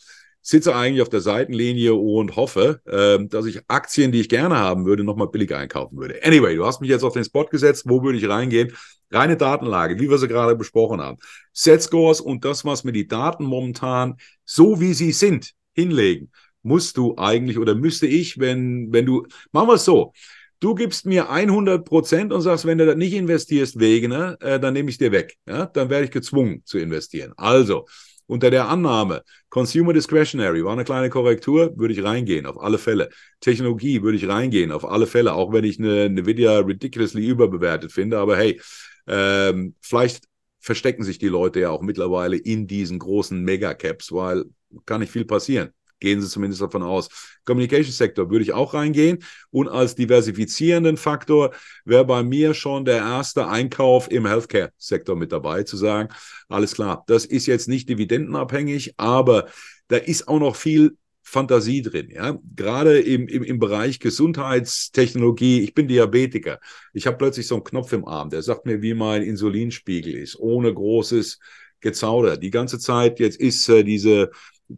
Speaker 1: sitze eigentlich auf der Seitenlinie und hoffe, äh, dass ich Aktien, die ich gerne haben würde, nochmal billig einkaufen würde. Anyway, du hast mich jetzt auf den Spot gesetzt. Wo würde ich reingehen? Reine Datenlage, wie wir sie gerade besprochen haben. Set Scores und das, was mir die Daten momentan so wie sie sind hinlegen, musst du eigentlich oder müsste ich, wenn, wenn du, machen wir es so. Du gibst mir 100 Prozent und sagst, wenn du das nicht investierst, Wegener, äh, dann nehme ich dir weg. Ja? Dann werde ich gezwungen zu investieren. Also, unter der Annahme, Consumer Discretionary war eine kleine Korrektur, würde ich reingehen, auf alle Fälle. Technologie würde ich reingehen, auf alle Fälle, auch wenn ich eine Nvidia ridiculously überbewertet finde, aber hey, ähm, vielleicht verstecken sich die Leute ja auch mittlerweile in diesen großen Megacaps, weil kann nicht viel passieren gehen sie zumindest davon aus. Communication Sektor würde ich auch reingehen und als diversifizierenden Faktor wäre bei mir schon der erste Einkauf im Healthcare Sektor mit dabei zu sagen, alles klar, das ist jetzt nicht dividendenabhängig, aber da ist auch noch viel Fantasie drin, ja. Gerade im, im, im Bereich Gesundheitstechnologie. Ich bin Diabetiker. Ich habe plötzlich so einen Knopf im Arm, der sagt mir, wie mein Insulinspiegel ist, ohne großes Gezauder. Die ganze Zeit jetzt ist äh, diese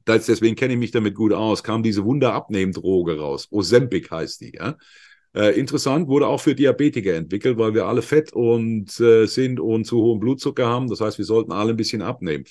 Speaker 1: das, deswegen kenne ich mich damit gut aus, kam diese Wunderabnehmdroge raus. Osempic heißt die, ja. Äh, interessant, wurde auch für Diabetiker entwickelt, weil wir alle fett und äh, sind und zu hohen Blutzucker haben. Das heißt, wir sollten alle ein bisschen abnehmen.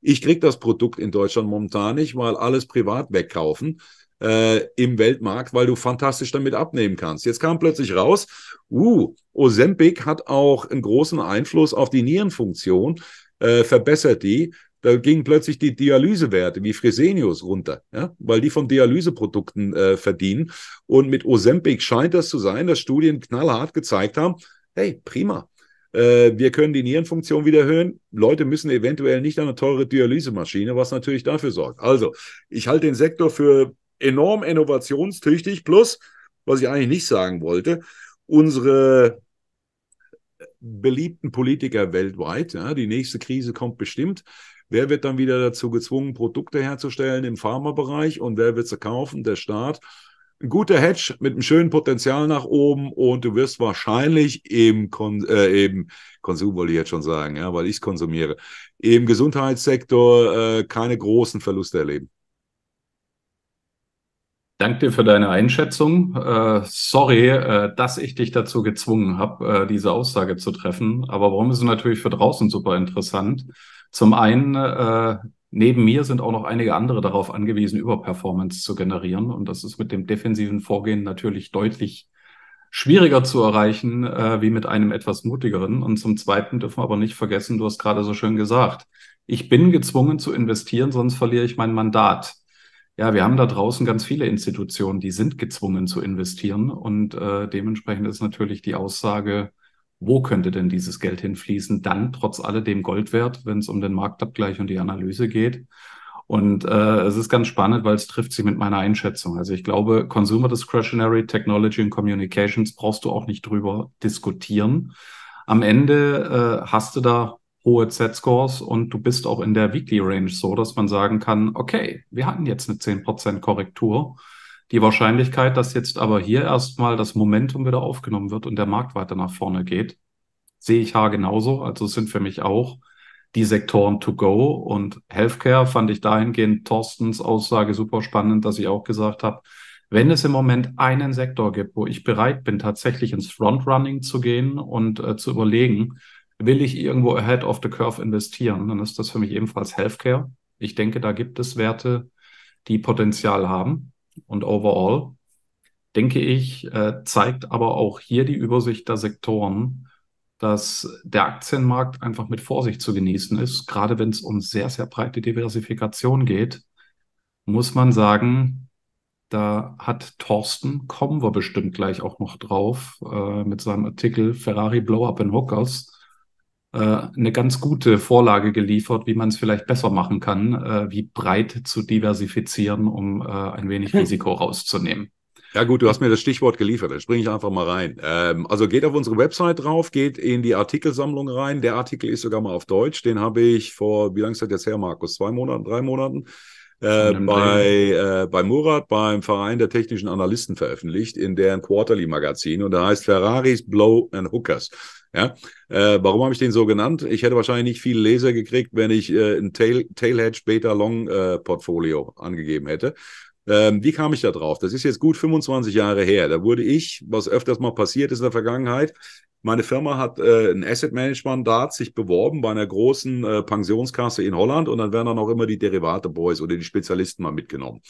Speaker 1: Ich kriege das Produkt in Deutschland momentan nicht, weil alles privat wegkaufen äh, im Weltmarkt, weil du fantastisch damit abnehmen kannst. Jetzt kam plötzlich raus, uh, Osempic hat auch einen großen Einfluss auf die Nierenfunktion, äh, verbessert die da gingen plötzlich die Dialysewerte wie Fresenius runter, ja, weil die von Dialyseprodukten äh, verdienen. Und mit Ozempic scheint das zu sein, dass Studien knallhart gezeigt haben, hey, prima. Äh, wir können die Nierenfunktion wieder erhöhen. Leute müssen eventuell nicht an eine teure Dialysemaschine, was natürlich dafür sorgt. Also, ich halte den Sektor für enorm innovationstüchtig. Plus, was ich eigentlich nicht sagen wollte, unsere äh, beliebten Politiker weltweit. Ja, die nächste Krise kommt bestimmt. Wer wird dann wieder dazu gezwungen, Produkte herzustellen im Pharmabereich und wer wird sie kaufen? Der Staat. Ein guter Hedge mit einem schönen Potenzial nach oben und du wirst wahrscheinlich im, Kon äh, im Konsum, wollte ich jetzt schon sagen, ja, weil ich es konsumiere, im Gesundheitssektor
Speaker 2: äh, keine großen Verluste erleben. Danke dir für deine Einschätzung. Äh, sorry, äh, dass ich dich dazu gezwungen habe, äh, diese Aussage zu treffen. Aber warum ist es natürlich für draußen super interessant? Zum einen, äh, neben mir sind auch noch einige andere darauf angewiesen, Überperformance zu generieren. Und das ist mit dem defensiven Vorgehen natürlich deutlich schwieriger zu erreichen, äh, wie mit einem etwas mutigeren. Und zum Zweiten dürfen wir aber nicht vergessen, du hast gerade so schön gesagt, ich bin gezwungen zu investieren, sonst verliere ich mein Mandat. Ja, wir haben da draußen ganz viele Institutionen, die sind gezwungen zu investieren. Und äh, dementsprechend ist natürlich die Aussage, wo könnte denn dieses Geld hinfließen, dann trotz alledem Gold wert, wenn es um den Marktabgleich und die Analyse geht. Und äh, es ist ganz spannend, weil es trifft sich mit meiner Einschätzung. Also ich glaube, Consumer Discretionary, Technology and Communications brauchst du auch nicht drüber diskutieren. Am Ende äh, hast du da hohe Z-Scores und du bist auch in der Weekly Range so, dass man sagen kann, okay, wir hatten jetzt eine 10% Korrektur. Die Wahrscheinlichkeit, dass jetzt aber hier erstmal das Momentum wieder aufgenommen wird und der Markt weiter nach vorne geht, sehe ich genauso. Also sind für mich auch die Sektoren to go und Healthcare fand ich dahingehend Thorstens Aussage super spannend, dass ich auch gesagt habe, wenn es im Moment einen Sektor gibt, wo ich bereit bin, tatsächlich ins Frontrunning zu gehen und äh, zu überlegen, will ich irgendwo ahead of the curve investieren, dann ist das für mich ebenfalls Healthcare. Ich denke, da gibt es Werte, die Potenzial haben und overall, denke ich, äh, zeigt aber auch hier die Übersicht der Sektoren, dass der Aktienmarkt einfach mit Vorsicht zu genießen ist. Gerade wenn es um sehr, sehr breite Diversifikation geht, muss man sagen, da hat Thorsten, kommen wir bestimmt gleich auch noch drauf, äh, mit seinem Artikel Ferrari Blow Up in Hookers, äh, eine ganz gute Vorlage geliefert, wie man es vielleicht besser machen kann, äh, wie breit zu diversifizieren, um äh, ein wenig Risiko rauszunehmen.
Speaker 1: Ja gut, du hast mir das Stichwort geliefert, da springe ich einfach mal rein. Ähm, also geht auf unsere Website drauf, geht in die Artikelsammlung rein. Der Artikel ist sogar mal auf Deutsch, den habe ich vor, wie lange ist das jetzt her, Markus? Zwei Monaten, drei Monaten? Äh, bei, äh, bei Murat, beim Verein der technischen Analysten veröffentlicht, in deren Quarterly-Magazin. Und da heißt Ferraris, Blow and Hookers. Ja? Äh, warum habe ich den so genannt? Ich hätte wahrscheinlich nicht viele Leser gekriegt, wenn ich äh, ein Tail, Tail Hedge Beta Long äh, Portfolio angegeben hätte. Ähm, wie kam ich da drauf? Das ist jetzt gut 25 Jahre her. Da wurde ich, was öfters mal passiert ist in der Vergangenheit, meine Firma hat äh, ein Asset Management Dart sich beworben bei einer großen äh, Pensionskasse in Holland und dann werden dann auch immer die Derivate Boys oder die Spezialisten mal mitgenommen.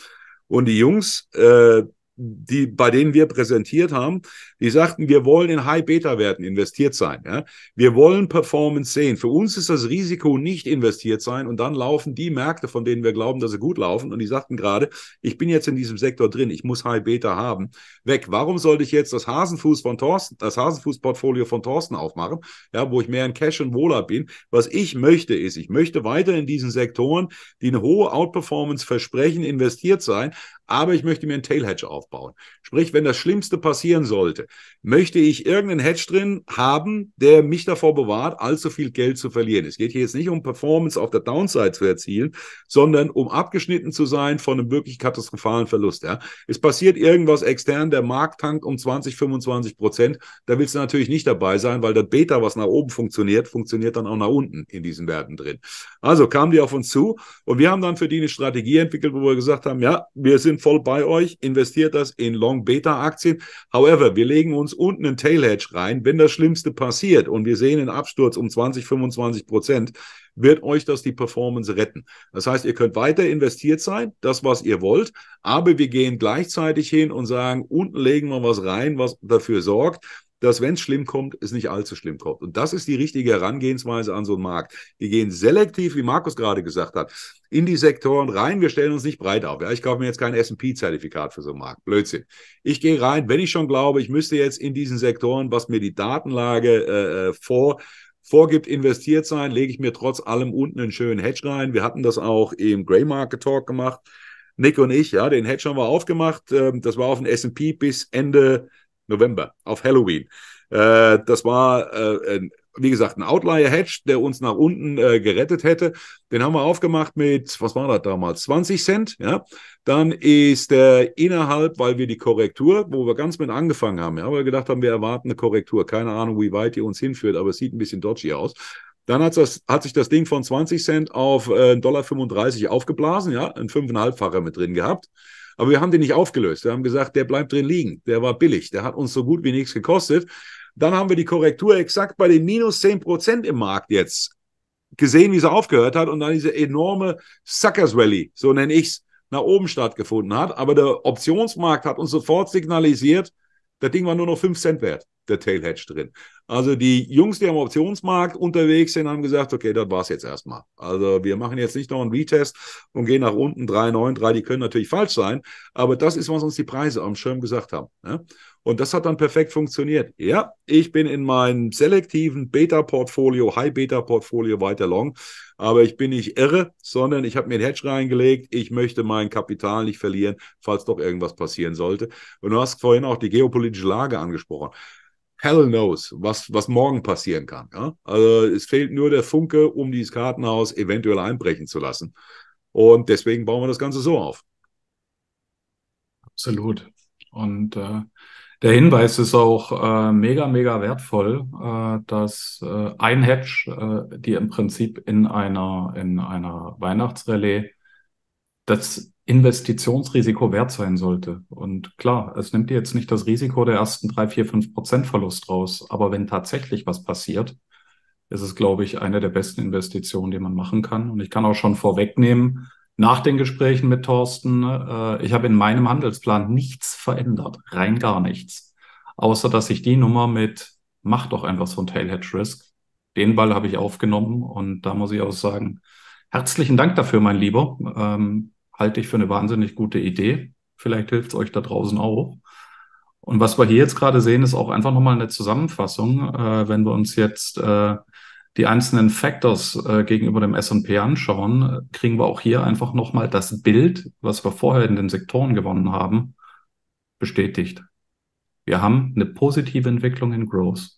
Speaker 1: Und die Jungs, äh, die bei denen wir präsentiert haben, die sagten, wir wollen in High-Beta-Werten investiert sein. Ja? Wir wollen Performance sehen. Für uns ist das Risiko nicht investiert sein und dann laufen die Märkte, von denen wir glauben, dass sie gut laufen. Und die sagten gerade, ich bin jetzt in diesem Sektor drin, ich muss High-Beta haben. Weg. Warum sollte ich jetzt das Hasenfuß von Thorsten, das Hasenfuß-Portfolio von Thorsten aufmachen, ja, wo ich mehr in Cash und Wohler bin? Was ich möchte, ist, ich möchte weiter in diesen Sektoren, die eine hohe Outperformance versprechen, investiert sein, aber ich möchte mir einen Tail Hedge aufbauen. Sprich, wenn das Schlimmste passieren sollte, möchte ich irgendeinen Hedge drin haben, der mich davor bewahrt, allzu viel Geld zu verlieren. Es geht hier jetzt nicht um Performance auf der Downside zu erzielen, sondern um abgeschnitten zu sein von einem wirklich katastrophalen Verlust. Ja. Es passiert irgendwas extern, der Markt tankt um 20, 25 Prozent. Da willst du natürlich nicht dabei sein, weil das Beta, was nach oben funktioniert, funktioniert dann auch nach unten in diesen Werten drin. Also kamen die auf uns zu und wir haben dann für die eine Strategie entwickelt, wo wir gesagt haben, ja, wir sind voll bei euch, investiert das in Long Beta Aktien. However, wir legen legen uns unten einen Tailhedge rein, wenn das Schlimmste passiert und wir sehen einen Absturz um 20, 25 Prozent, wird euch das die Performance retten. Das heißt, ihr könnt weiter investiert sein, das, was ihr wollt, aber wir gehen gleichzeitig hin und sagen, unten legen wir was rein, was dafür sorgt, dass wenn es schlimm kommt, es nicht allzu schlimm kommt. Und das ist die richtige Herangehensweise an so einen Markt. Wir gehen selektiv, wie Markus gerade gesagt hat, in die Sektoren rein. Wir stellen uns nicht breit auf. Ja, ich kaufe mir jetzt kein S&P-Zertifikat für so einen Markt. Blödsinn. Ich gehe rein, wenn ich schon glaube, ich müsste jetzt in diesen Sektoren, was mir die Datenlage äh, äh vor vorgibt, investiert sein, lege ich mir trotz allem unten einen schönen Hedge rein. Wir hatten das auch im Grey Market Talk gemacht. Nick und ich, ja, den Hedge haben wir aufgemacht. Ähm, das war auf den S&P bis Ende November, auf Halloween. Äh, das war, äh, wie gesagt, ein Outlier-Hedge, der uns nach unten äh, gerettet hätte. Den haben wir aufgemacht mit, was war das damals, 20 Cent. Ja? Dann ist der innerhalb, weil wir die Korrektur, wo wir ganz mit angefangen haben, ja, weil wir gedacht haben, wir erwarten eine Korrektur. Keine Ahnung, wie weit die uns hinführt, aber es sieht ein bisschen dodgy aus. Dann hat, das, hat sich das Ding von 20 Cent auf 1,35 Dollar aufgeblasen, ja, ein 5,5-facher mit drin gehabt. Aber wir haben den nicht aufgelöst. Wir haben gesagt, der bleibt drin liegen. Der war billig. Der hat uns so gut wie nichts gekostet. Dann haben wir die Korrektur exakt bei den minus zehn Prozent im Markt jetzt gesehen, wie sie aufgehört hat und dann diese enorme Suckers Rally, so nenne ich es, nach oben stattgefunden hat. Aber der Optionsmarkt hat uns sofort signalisiert, das Ding war nur noch fünf Cent wert der Tail Hedge drin. Also die Jungs, die am Optionsmarkt unterwegs sind, haben gesagt, okay, das war es jetzt erstmal. Also wir machen jetzt nicht noch einen Retest und gehen nach unten 3,93, die können natürlich falsch sein, aber das ist, was uns die Preise am Schirm gesagt haben. Ne? Und das hat dann perfekt funktioniert. Ja, ich bin in meinem selektiven Beta-Portfolio, High-Beta-Portfolio weiter long, aber ich bin nicht irre, sondern ich habe mir ein Hedge reingelegt. Ich möchte mein Kapital nicht verlieren, falls doch irgendwas passieren sollte. Und du hast vorhin auch die geopolitische Lage angesprochen hell knows, was, was morgen passieren kann. Ja? Also es fehlt nur der Funke, um dieses Kartenhaus eventuell einbrechen zu lassen.
Speaker 2: Und deswegen bauen wir das Ganze so auf. Absolut. Und äh, der Hinweis ist auch äh, mega, mega wertvoll, äh, dass äh, ein Hedge, äh, die im Prinzip in einer, in einer Weihnachtsrallye das Investitionsrisiko wert sein sollte. Und klar, es nimmt dir jetzt nicht das Risiko der ersten drei, vier, fünf Prozent Verlust raus. Aber wenn tatsächlich was passiert, ist es, glaube ich, eine der besten Investitionen, die man machen kann. Und ich kann auch schon vorwegnehmen, nach den Gesprächen mit Thorsten, äh, ich habe in meinem Handelsplan nichts verändert, rein gar nichts. Außer dass ich die Nummer mit mach doch einfach so ein Tail Hedge Risk. Den Ball habe ich aufgenommen und da muss ich auch sagen, herzlichen Dank dafür, mein Lieber. Ähm, halte ich für eine wahnsinnig gute Idee. Vielleicht hilft es euch da draußen auch. Und was wir hier jetzt gerade sehen, ist auch einfach nochmal eine Zusammenfassung, äh, wenn wir uns jetzt äh, die einzelnen Factors äh, gegenüber dem S&P anschauen, kriegen wir auch hier einfach nochmal das Bild, was wir vorher in den Sektoren gewonnen haben, bestätigt. Wir haben eine positive Entwicklung in Growth.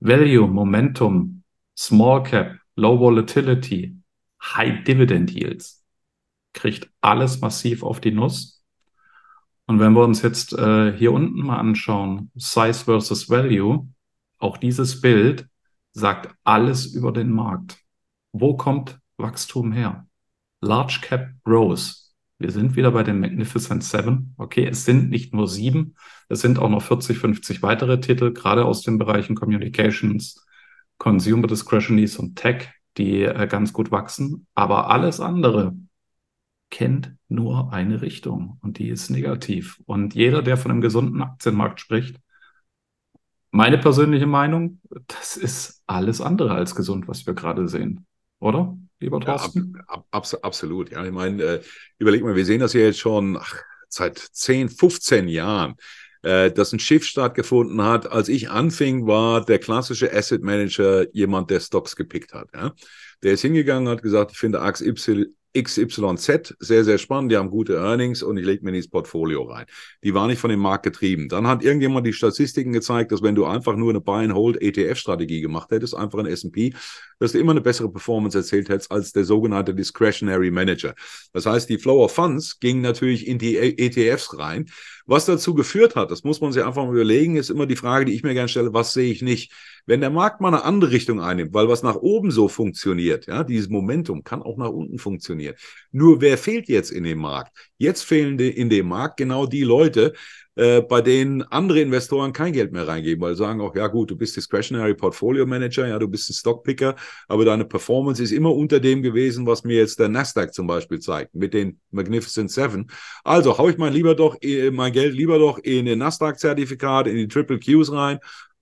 Speaker 2: Value, Momentum, Small Cap, Low Volatility, High Dividend Yields kriegt alles massiv auf die Nuss. Und wenn wir uns jetzt äh, hier unten mal anschauen, Size versus Value, auch dieses Bild sagt alles über den Markt. Wo kommt Wachstum her? Large Cap Growth. Wir sind wieder bei den Magnificent Seven. Okay, es sind nicht nur sieben, es sind auch noch 40, 50 weitere Titel, gerade aus den Bereichen Communications, Consumer Discretionaries und Tech, die äh, ganz gut wachsen. Aber alles andere, kennt nur eine Richtung und die ist negativ. Und jeder, der von einem gesunden Aktienmarkt spricht, meine persönliche Meinung, das ist alles andere als gesund, was wir gerade sehen. Oder, lieber Thorsten? Ja, ab,
Speaker 1: ab, absolut. Ja, ich meine, äh, überleg mal, wir sehen das ja jetzt schon ach, seit 10, 15 Jahren äh, dass ein Schiff stattgefunden hat. Als ich anfing, war der klassische Asset Manager jemand, der Stocks gepickt hat. Ja? Der ist hingegangen, hat gesagt, ich finde AXY XYZ, sehr, sehr spannend, die haben gute Earnings und ich lege mir ins Portfolio rein. Die war nicht von dem Markt getrieben. Dann hat irgendjemand die Statistiken gezeigt, dass wenn du einfach nur eine Buy-and-Hold-ETF-Strategie gemacht hättest, einfach ein S&P, dass du immer eine bessere Performance erzählt hättest als der sogenannte Discretionary Manager. Das heißt, die Flow of Funds ging natürlich in die ETFs rein was dazu geführt hat, das muss man sich einfach mal überlegen, ist immer die Frage, die ich mir gerne stelle, was sehe ich nicht? Wenn der Markt mal eine andere Richtung einnimmt, weil was nach oben so funktioniert, ja, dieses Momentum kann auch nach unten funktionieren. Nur wer fehlt jetzt in dem Markt? Jetzt fehlen in dem Markt genau die Leute, äh, bei denen andere Investoren kein Geld mehr reingeben, weil sie sagen auch, ja gut, du bist Discretionary Portfolio Manager, ja, du bist ein Stockpicker, aber deine Performance ist immer unter dem gewesen, was mir jetzt der Nasdaq zum Beispiel zeigt, mit den Magnificent Seven. Also haue ich mein, lieber doch, äh, mein Geld lieber doch in den Nasdaq-Zertifikat, in die Triple Qs rein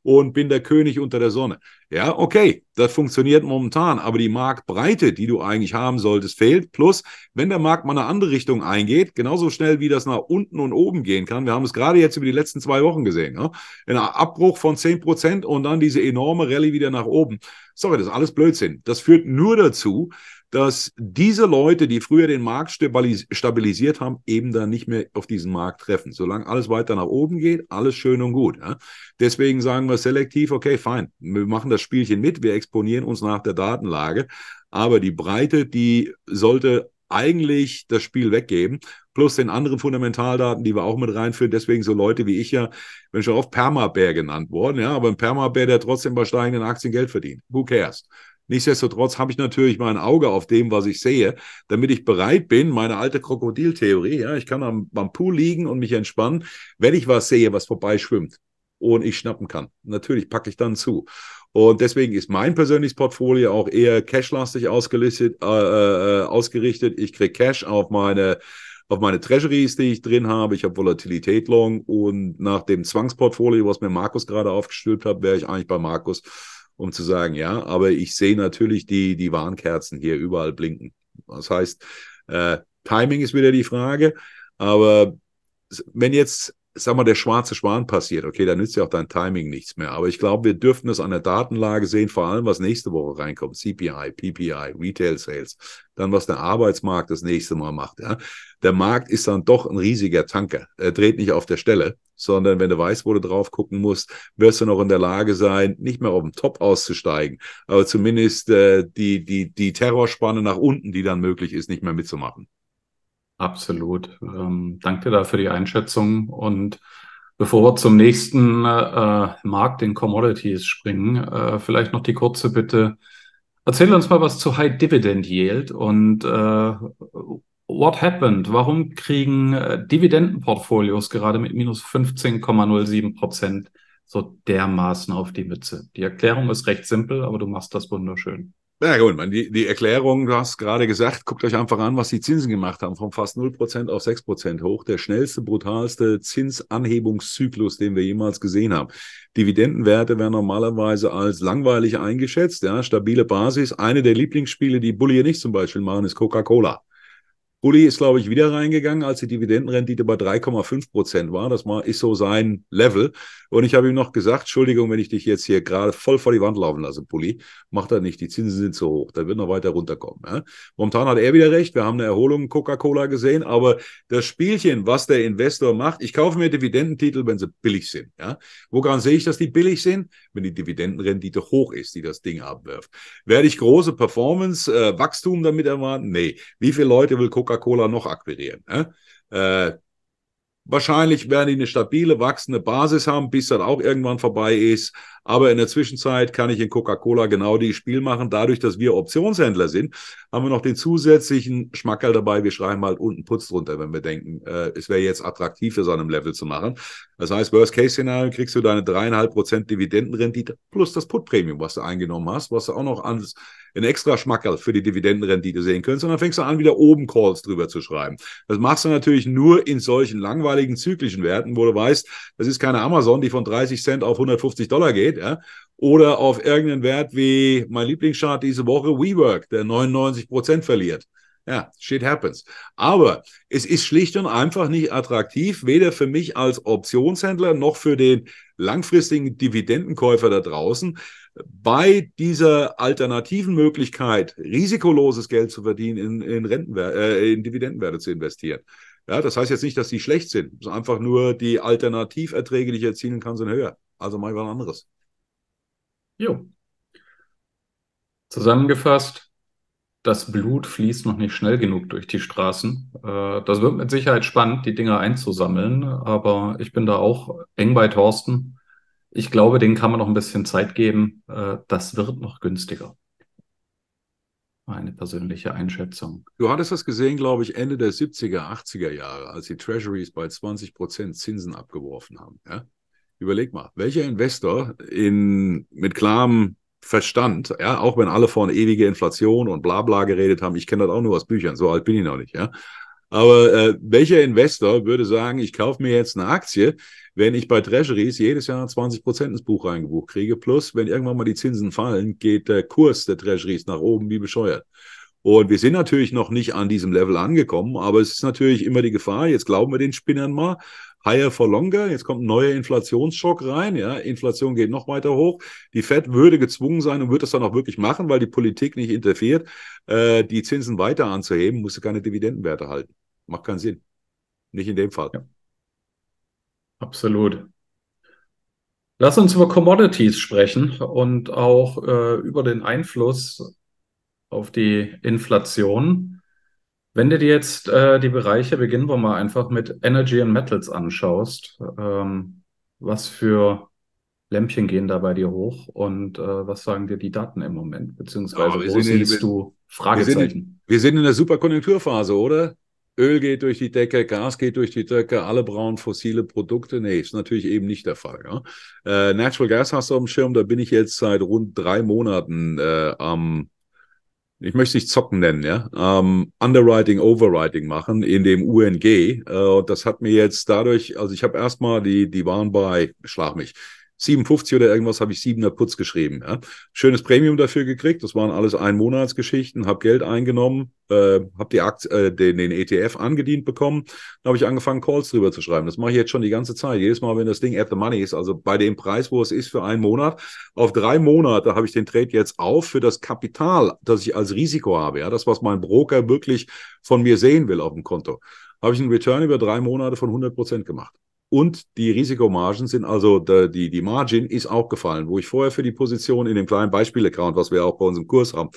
Speaker 1: und bin der König unter der Sonne. Ja, okay, das funktioniert momentan, aber die Marktbreite, die du eigentlich haben solltest, fehlt. Plus, wenn der Markt mal eine andere Richtung eingeht, genauso schnell wie das nach unten und oben gehen kann, wir haben es gerade jetzt über die letzten zwei Wochen gesehen, ne? ein Abbruch von 10 Prozent und dann diese enorme Rallye wieder nach oben. Sorry, das ist alles Blödsinn. Das führt nur dazu, dass diese Leute, die früher den Markt stabilisiert haben, eben dann nicht mehr auf diesen Markt treffen. Solange alles weiter nach oben geht, alles schön und gut. Ja? Deswegen sagen wir selektiv, okay, fein, wir machen das Spielchen mit, wir exponieren uns nach der Datenlage, aber die Breite, die sollte eigentlich das Spiel weggeben, plus den anderen Fundamentaldaten, die wir auch mit reinführen. Deswegen so Leute wie ich ja, wenn schon oft Permabär genannt worden, ja, aber ein Permabär, der trotzdem bei steigenden Aktien Geld verdient. Who cares? Nichtsdestotrotz habe ich natürlich mein Auge auf dem, was ich sehe, damit ich bereit bin, meine alte Krokodiltheorie, ja, ich kann am, am Pool liegen und mich entspannen, wenn ich was sehe, was vorbeischwimmt und ich schnappen kann. Natürlich packe ich dann zu. Und deswegen ist mein persönliches Portfolio auch eher cashlastig ausgelistet, äh, äh, ausgerichtet. Ich kriege Cash auf meine auf meine Treasuries, die ich drin habe. Ich habe Volatilität long und nach dem Zwangsportfolio, was mir Markus gerade aufgestülpt hat, wäre ich eigentlich bei Markus um zu sagen, ja, aber ich sehe natürlich die, die Warnkerzen hier überall blinken. Das heißt, äh, Timing ist wieder die Frage, aber wenn jetzt sag mal, der schwarze Schwan passiert, okay, dann nützt ja auch dein Timing nichts mehr. Aber ich glaube, wir dürften es an der Datenlage sehen, vor allem was nächste Woche reinkommt, CPI, PPI, Retail Sales, dann was der Arbeitsmarkt das nächste Mal macht. Ja. Der Markt ist dann doch ein riesiger Tanker. Er dreht nicht auf der Stelle, sondern wenn du weißt, wo du drauf gucken musst, wirst du noch in der Lage sein, nicht mehr auf dem Top auszusteigen, aber zumindest äh, die, die, die Terrorspanne nach unten, die dann möglich
Speaker 2: ist, nicht mehr mitzumachen. Absolut. Ähm, danke da für die Einschätzung. Und bevor wir zum nächsten äh, Markt in Commodities springen, äh, vielleicht noch die kurze Bitte. Erzähl uns mal was zu High Dividend Yield und äh, what happened? Warum kriegen äh, Dividendenportfolios gerade mit minus 15,07 Prozent so dermaßen auf die Mütze? Die Erklärung ist recht simpel, aber du machst das wunderschön.
Speaker 1: Na ja, gut, man, die, die Erklärung, du hast gerade gesagt, guckt euch einfach an, was die Zinsen gemacht haben, von fast 0% auf 6% hoch, der schnellste, brutalste Zinsanhebungszyklus, den wir jemals gesehen haben. Dividendenwerte werden normalerweise als langweilig eingeschätzt, ja, stabile Basis. Eine der Lieblingsspiele, die Bulli nicht zum Beispiel machen, ist Coca-Cola. Bulli ist, glaube ich, wieder reingegangen, als die Dividendenrendite bei 3,5 Prozent war. Das war, ist so sein Level. Und ich habe ihm noch gesagt, Entschuldigung, wenn ich dich jetzt hier gerade voll vor die Wand laufen lasse, Bulli, macht er nicht. Die Zinsen sind zu hoch. Da wird noch weiter runterkommen. Ja? Momentan hat er wieder recht. Wir haben eine Erholung Coca-Cola gesehen. Aber das Spielchen, was der Investor macht, ich kaufe mir Dividendentitel, wenn sie billig sind. Ja? Woran sehe ich, dass die billig sind? Wenn die Dividendenrendite hoch ist, die das Ding abwirft. Werde ich große Performance, äh, Wachstum damit erwarten? Nee. Wie viele Leute will Coca-Cola Coca-Cola noch akquirieren. Ne? Äh, wahrscheinlich werden die eine stabile, wachsende Basis haben, bis das auch irgendwann vorbei ist. Aber in der Zwischenzeit kann ich in Coca-Cola genau die Spiel machen. Dadurch, dass wir Optionshändler sind, haben wir noch den zusätzlichen Schmackerl dabei. Wir schreiben halt unten Putz drunter, wenn wir denken, äh, es wäre jetzt attraktiv für so einem Level zu machen. Das heißt, Worst-Case-Szenario kriegst du deine dreieinhalb Prozent Dividendenrendite plus das Put-Premium, was du eingenommen hast, was du auch noch als ein extra Schmackerl für die Dividendenrendite sehen könntest. Und dann fängst du an, wieder oben Calls drüber zu schreiben. Das machst du natürlich nur in solchen langweiligen zyklischen Werten, wo du weißt, das ist keine Amazon, die von 30 Cent auf 150 Dollar geht, Zeit, ja. Oder auf irgendeinen Wert wie mein Lieblingschart diese Woche, WeWork, der 99 Prozent verliert. Ja, shit happens. Aber es ist schlicht und einfach nicht attraktiv, weder für mich als Optionshändler noch für den langfristigen Dividendenkäufer da draußen, bei dieser alternativen Möglichkeit, risikoloses Geld zu verdienen, in, in, Rentenwer äh, in Dividendenwerte zu investieren. Ja, das heißt jetzt nicht, dass die schlecht sind. Es ist einfach nur, die Alternativerträge, die ich erzielen kann, sind höher. Also mache ich was anderes.
Speaker 2: Jo. Zusammengefasst, das Blut fließt noch nicht schnell genug durch die Straßen. Äh, das wird mit Sicherheit spannend, die Dinger einzusammeln, aber ich bin da auch eng bei Thorsten. Ich glaube, denen kann man noch ein bisschen Zeit geben. Äh, das wird noch günstiger. Meine persönliche Einschätzung.
Speaker 1: Du hattest das gesehen, glaube ich, Ende der 70er, 80er Jahre, als die Treasuries bei 20 Prozent Zinsen abgeworfen haben. Ja? Überleg mal, welcher Investor in, mit klarem Verstand, ja, auch wenn alle von ewige Inflation und bla bla geredet haben, ich kenne das auch nur aus Büchern, so alt bin ich noch nicht, ja. Aber äh, welcher Investor würde sagen, ich kaufe mir jetzt eine Aktie, wenn ich bei Treasuries jedes Jahr 20 Prozent ins Buch reingebucht kriege, plus wenn irgendwann mal die Zinsen fallen, geht der Kurs der Treasuries nach oben wie bescheuert. Und wir sind natürlich noch nicht an diesem Level angekommen, aber es ist natürlich immer die Gefahr, jetzt glauben wir den Spinnern mal higher for longer. Jetzt kommt ein neuer Inflationsschock rein. Ja, Inflation geht noch weiter hoch. Die Fed würde gezwungen sein und wird das dann auch wirklich machen, weil die Politik nicht interferiert, äh, die Zinsen weiter anzuheben, muss sie keine Dividendenwerte halten. Macht keinen Sinn. Nicht in dem Fall. Ja.
Speaker 2: Absolut. Lass uns über Commodities sprechen und auch äh, über den Einfluss auf die Inflation. Wenn du dir jetzt äh, die Bereiche, beginnen wir mal einfach mit Energy and Metals anschaust, ähm, was für Lämpchen gehen da bei dir hoch und äh, was sagen dir die Daten im Moment? Beziehungsweise ja, wo siehst in, du Fragezeichen? Wir sind,
Speaker 1: in, wir sind in der Superkonjunkturphase, oder? Öl geht durch die Decke, Gas geht durch die Decke, alle brauchen fossile Produkte. Nee, ist natürlich eben nicht der Fall. Ja? Äh, Natural Gas hast du auf dem Schirm, da bin ich jetzt seit rund drei Monaten äh, am ich möchte es nicht zocken nennen, ja, ähm, Underwriting, Overwriting machen in dem UNG. Äh, das hat mir jetzt dadurch, also ich habe erstmal, die, die waren bei, schlag mich, 57 oder irgendwas habe ich 7er Putz geschrieben. Ja. Schönes Premium dafür gekriegt. Das waren alles Einmonatsgeschichten. Habe Geld eingenommen, äh, habe die Aktie, äh, den, den ETF angedient bekommen. Dann habe ich angefangen, Calls drüber zu schreiben. Das mache ich jetzt schon die ganze Zeit. Jedes Mal, wenn das Ding at the money ist, also bei dem Preis, wo es ist für einen Monat, auf drei Monate habe ich den Trade jetzt auf für das Kapital, das ich als Risiko habe. Ja. Das, was mein Broker wirklich von mir sehen will auf dem Konto. Habe ich einen Return über drei Monate von 100 Prozent gemacht. Und die Risikomargen sind also, die, die Margin ist auch gefallen, wo ich vorher für die Position in dem kleinen Beispiel-Account, was wir auch bei uns im Kurs haben,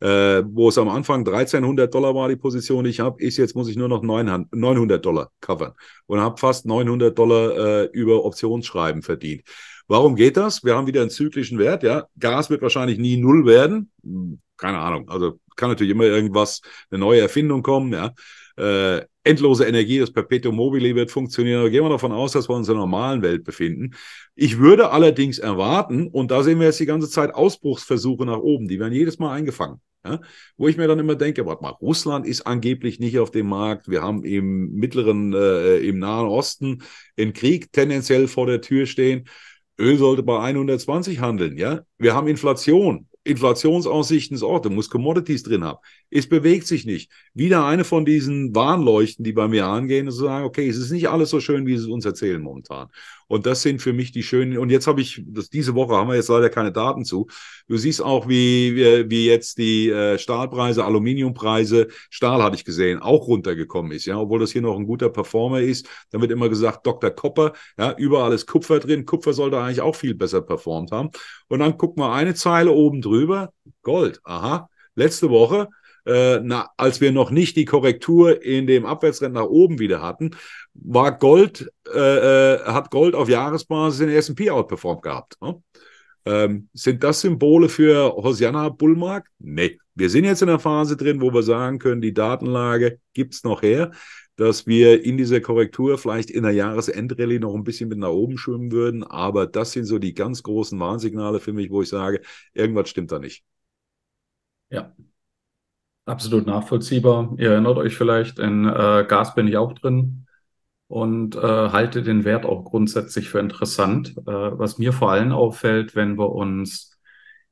Speaker 1: äh, wo es am Anfang 1300 Dollar war, die Position, die ich habe, ist jetzt muss ich nur noch 900, 900 Dollar covern und habe fast 900 Dollar äh, über Optionsschreiben verdient. Warum geht das? Wir haben wieder einen zyklischen Wert. Ja, Gas wird wahrscheinlich nie null werden. Hm, keine Ahnung. Also kann natürlich immer irgendwas, eine neue Erfindung kommen. Ja, äh, endlose Energie, das Perpetuum mobile wird funktionieren. Gehen wir davon aus, dass wir uns in einer normalen Welt befinden. Ich würde allerdings erwarten, und da sehen wir jetzt die ganze Zeit Ausbruchsversuche nach oben, die werden jedes Mal eingefangen. Ja, wo ich mir dann immer denke, warte mal, Russland ist angeblich nicht auf dem Markt. Wir haben im mittleren, äh, im Nahen Osten einen Krieg tendenziell vor der Tür stehen. Öl sollte bei 120 handeln. Ja, wir haben Inflation. Inflationsaussichten ist du musst Commodities drin haben. Es bewegt sich nicht. Wieder eine von diesen Warnleuchten, die bei mir angehen ist zu sagen, okay, es ist nicht alles so schön, wie sie es uns erzählen momentan. Und das sind für mich die schönen. Und jetzt habe ich, das, diese Woche haben wir jetzt leider keine Daten zu. Du siehst auch, wie, wie jetzt die äh, Stahlpreise, Aluminiumpreise, Stahl hatte ich gesehen, auch runtergekommen ist. Ja, obwohl das hier noch ein guter Performer ist. Da wird immer gesagt, Dr. Kopper, ja, überall ist Kupfer drin. Kupfer sollte eigentlich auch viel besser performt haben. Und dann gucken wir eine Zeile oben drüber. Gold. Aha. Letzte Woche äh, na, als wir noch nicht die Korrektur in dem Abwärtstrend nach oben wieder hatten, war Gold, äh, äh hat Gold auf Jahresbasis den S&P outperformed gehabt. Ne? Ähm, sind das Symbole für Hosianna Bullmark? Nee. Wir sind jetzt in einer Phase drin, wo wir sagen können, die Datenlage gibt es noch her, dass wir in dieser Korrektur vielleicht in der Jahresendrallye noch ein bisschen mit nach oben schwimmen würden. Aber das sind so die ganz großen Warnsignale für mich, wo ich sage,
Speaker 2: irgendwas stimmt da nicht. Ja, Absolut nachvollziehbar. Ihr erinnert euch vielleicht, in äh, Gas bin ich auch drin und äh, halte den Wert auch grundsätzlich für interessant. Äh, was mir vor allem auffällt, wenn wir uns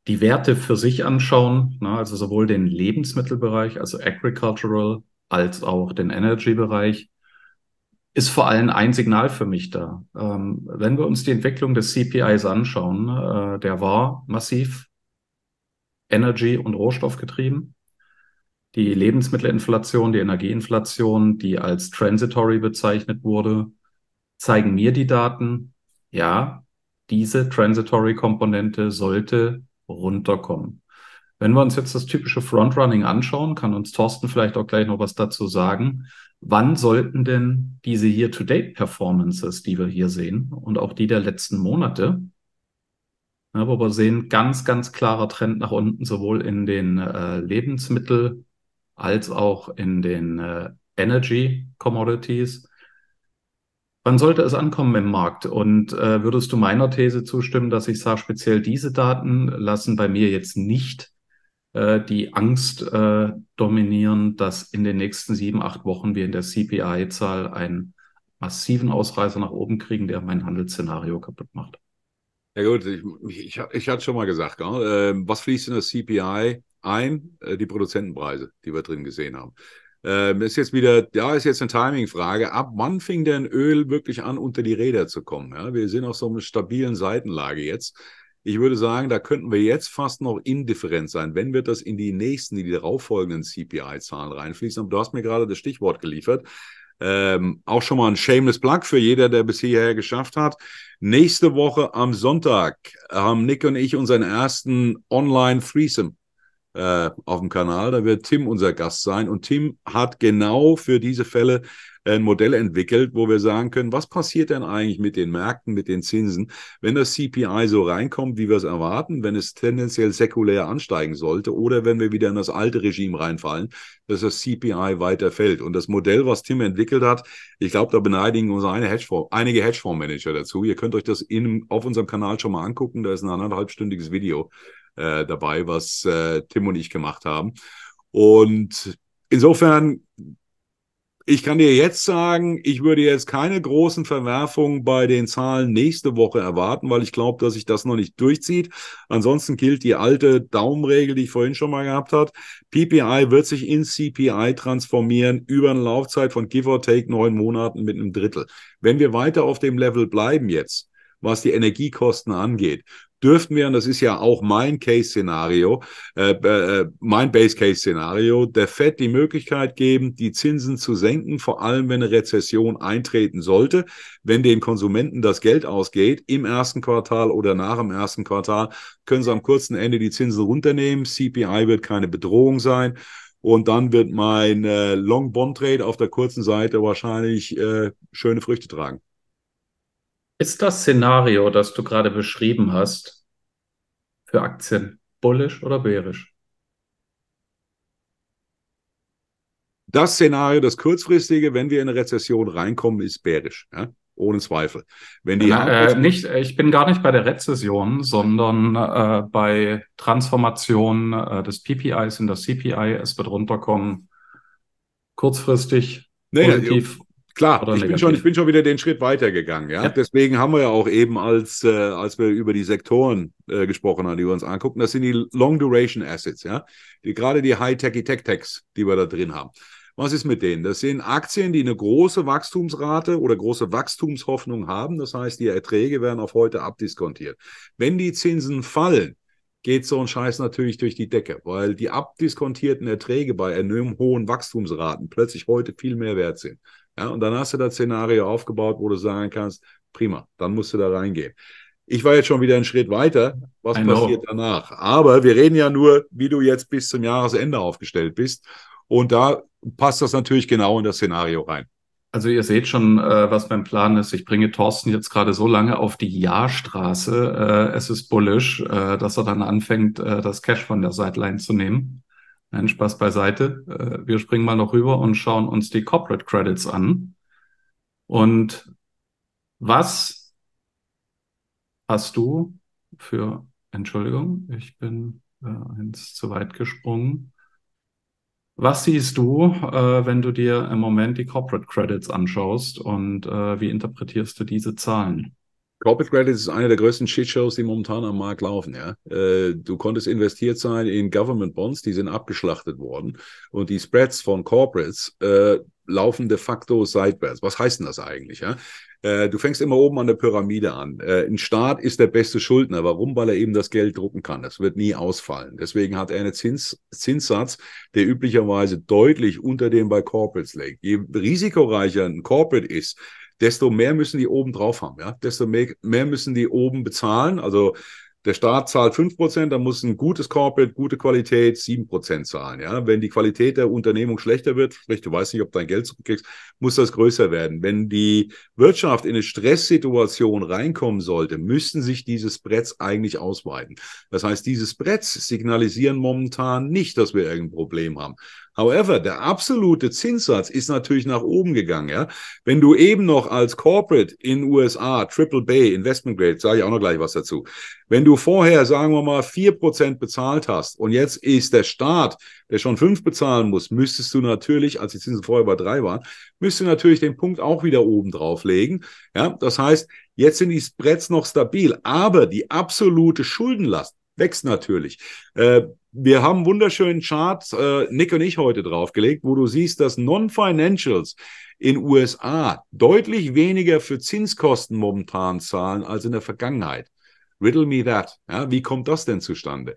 Speaker 2: die Werte für sich anschauen, na, ne, also sowohl den Lebensmittelbereich, also Agricultural, als auch den Energy-Bereich, ist vor allem ein Signal für mich da. Ähm, wenn wir uns die Entwicklung des CPIs anschauen, äh, der war massiv Energy- und Rohstoffgetrieben die Lebensmittelinflation, die Energieinflation, die als transitory bezeichnet wurde, zeigen mir die Daten, ja, diese transitory Komponente sollte runterkommen. Wenn wir uns jetzt das typische Frontrunning anschauen, kann uns Thorsten vielleicht auch gleich noch was dazu sagen. Wann sollten denn diese Year-to-Date-Performances, die wir hier sehen und auch die der letzten Monate, ja, wo wir sehen, ganz, ganz klarer Trend nach unten, sowohl in den äh, Lebensmittel- als auch in den äh, Energy Commodities. Wann sollte es ankommen im Markt? Und äh, würdest du meiner These zustimmen, dass ich sage, speziell diese Daten lassen bei mir jetzt nicht äh, die Angst äh, dominieren, dass in den nächsten sieben, acht Wochen wir in der CPI-Zahl einen massiven Ausreißer nach oben kriegen, der mein Handelsszenario kaputt macht?
Speaker 1: Ja gut, ich, ich, ich hatte schon mal gesagt, ähm, was fließt in das CPI? ein, äh, die Produzentenpreise, die wir drin gesehen haben. Ähm, ist jetzt wieder, ja, ist jetzt eine Timing-Frage. Ab wann fing denn Öl wirklich an, unter die Räder zu kommen? Ja, wir sind auf so einer stabilen Seitenlage jetzt. Ich würde sagen, da könnten wir jetzt fast noch indifferent sein. Wenn wir das in die nächsten, die darauffolgenden CPI-Zahlen reinfließen, aber du hast mir gerade das Stichwort geliefert. Ähm, auch schon mal ein shameless Plug für jeder, der bis hierher geschafft hat. Nächste Woche am Sonntag haben Nick und ich unseren ersten Online-Threesome äh, auf dem Kanal. Da wird Tim unser Gast sein. Und Tim hat genau für diese Fälle ein Modell entwickelt, wo wir sagen können, was passiert denn eigentlich mit den Märkten, mit den Zinsen, wenn das CPI so reinkommt, wie wir es erwarten, wenn es tendenziell säkulär ansteigen sollte oder wenn wir wieder in das alte Regime reinfallen, dass das CPI weiter fällt. Und das Modell, was Tim entwickelt hat, ich glaube, da beneidigen uns eine Hedgefonds, einige Hedgefondsmanager dazu. Ihr könnt euch das in, auf unserem Kanal schon mal angucken, da ist ein anderthalbstündiges Video äh, dabei, was äh, Tim und ich gemacht haben. Und insofern, ich kann dir jetzt sagen, ich würde jetzt keine großen Verwerfungen bei den Zahlen nächste Woche erwarten, weil ich glaube, dass sich das noch nicht durchzieht. Ansonsten gilt die alte Daumenregel, die ich vorhin schon mal gehabt hat. PPI wird sich in CPI transformieren über eine Laufzeit von give or take neun Monaten mit einem Drittel. Wenn wir weiter auf dem Level bleiben jetzt, was die Energiekosten angeht, dürften wir, und das ist ja auch mein Case-Szenario, äh, äh, mein Base-Case-Szenario, der Fed die Möglichkeit geben, die Zinsen zu senken, vor allem wenn eine Rezession eintreten sollte, wenn den Konsumenten das Geld ausgeht, im ersten Quartal oder nach dem ersten Quartal, können sie am kurzen Ende die Zinsen runternehmen. CPI wird keine Bedrohung sein. Und dann wird mein äh, Long Bond Trade auf der kurzen Seite wahrscheinlich äh, schöne Früchte tragen.
Speaker 2: Ist das Szenario, das du gerade beschrieben hast, für Aktien bullish oder bearish?
Speaker 1: Das Szenario, das kurzfristige, wenn wir in eine Rezession reinkommen, ist bärisch, ja? ohne Zweifel.
Speaker 2: Wenn die Na, äh, äh, nicht, ich bin gar nicht bei der Rezession, sondern äh, bei Transformation äh, des PPIs in das CPI. Es wird runterkommen. Kurzfristig nee, positiv Klar, ich bin, schon, ich
Speaker 1: bin, schon, wieder den Schritt weitergegangen. Ja? ja? Deswegen haben wir ja auch eben, als, äh, als wir über die Sektoren äh, gesprochen haben, die wir uns angucken, das sind die Long-Duration-Assets, ja? die, gerade die High-Techy-Tech-Techs, die wir da drin haben. Was ist mit denen? Das sind Aktien, die eine große Wachstumsrate oder große Wachstumshoffnung haben. Das heißt, die Erträge werden auf heute abdiskontiert. Wenn die Zinsen fallen, geht so ein Scheiß natürlich durch die Decke, weil die abdiskontierten Erträge bei enorm hohen Wachstumsraten plötzlich heute viel mehr wert sind. Ja, und dann hast du das Szenario aufgebaut, wo du sagen kannst, prima, dann musst du da reingehen. Ich war jetzt schon wieder einen Schritt weiter. Was passiert danach? Aber wir reden ja nur, wie du jetzt bis zum Jahresende aufgestellt bist. Und da passt
Speaker 2: das natürlich genau in das Szenario rein. Also ihr seht schon, äh, was mein Plan ist. Ich bringe Thorsten jetzt gerade so lange auf die Jahrstraße. Äh, es ist bullish, äh, dass er dann anfängt, äh, das Cash von der Sideline zu nehmen. Nein, Spaß beiseite. Äh, wir springen mal noch rüber und schauen uns die Corporate Credits an. Und was hast du für, Entschuldigung, ich bin äh, ins zu weit gesprungen. Was siehst du, äh, wenn du dir im Moment die Corporate Credits anschaust und äh, wie interpretierst du diese Zahlen? Corporate Credit ist eine der größten Shitshows,
Speaker 1: die momentan am Markt laufen. Ja?
Speaker 2: Äh, du
Speaker 1: konntest investiert sein in Government Bonds, die sind abgeschlachtet worden. Und die Spreads von Corporates äh, laufen de facto seitwärts. Was heißt denn das eigentlich? Ja? Äh, du fängst immer oben an der Pyramide an. Äh, ein Staat ist der beste Schuldner. Warum? Weil er eben das Geld drucken kann. Das wird nie ausfallen. Deswegen hat er einen Zins Zinssatz, der üblicherweise deutlich unter dem bei Corporates liegt. Je risikoreicher ein Corporate ist, desto mehr müssen die oben drauf haben, ja, desto mehr, müssen die oben bezahlen. Also der Staat zahlt fünf Prozent, dann muss ein gutes Corporate, gute Qualität sieben Prozent zahlen. Ja? Wenn die Qualität der Unternehmung schlechter wird, sprich, du weißt nicht, ob du dein Geld zurückkriegst, muss das größer werden. Wenn die Wirtschaft in eine Stresssituation reinkommen sollte, müssten sich diese Spreads eigentlich ausweiten. Das heißt, diese Spreads signalisieren momentan nicht, dass wir irgendein Problem haben. However, der absolute Zinssatz ist natürlich nach oben gegangen. Ja? Wenn du eben noch als Corporate in USA, Triple Bay, Investment Grade, sage ich auch noch gleich was dazu, wenn du vorher, sagen wir mal, vier Prozent bezahlt hast und jetzt ist der Staat, der schon fünf bezahlen muss, müsstest du natürlich, als die Zinsen vorher bei drei waren, müsstest du natürlich den Punkt auch wieder oben drauf legen. Ja? Das heißt, jetzt sind die Spreads noch stabil, aber die absolute Schuldenlast wächst natürlich. Äh, wir haben einen wunderschönen Chart, äh, Nick und ich heute draufgelegt, wo du siehst, dass Non-Financials in USA deutlich weniger für Zinskosten momentan zahlen als in der Vergangenheit. Riddle me that. Ja, wie kommt das denn zustande?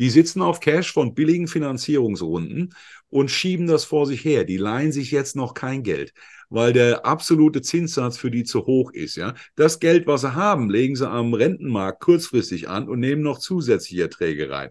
Speaker 1: Die sitzen auf Cash von billigen Finanzierungsrunden und schieben das vor sich her. Die leihen sich jetzt noch kein Geld, weil der absolute Zinssatz für die zu hoch ist. Ja, das Geld, was sie haben, legen sie am Rentenmarkt kurzfristig an und nehmen noch zusätzliche Erträge rein.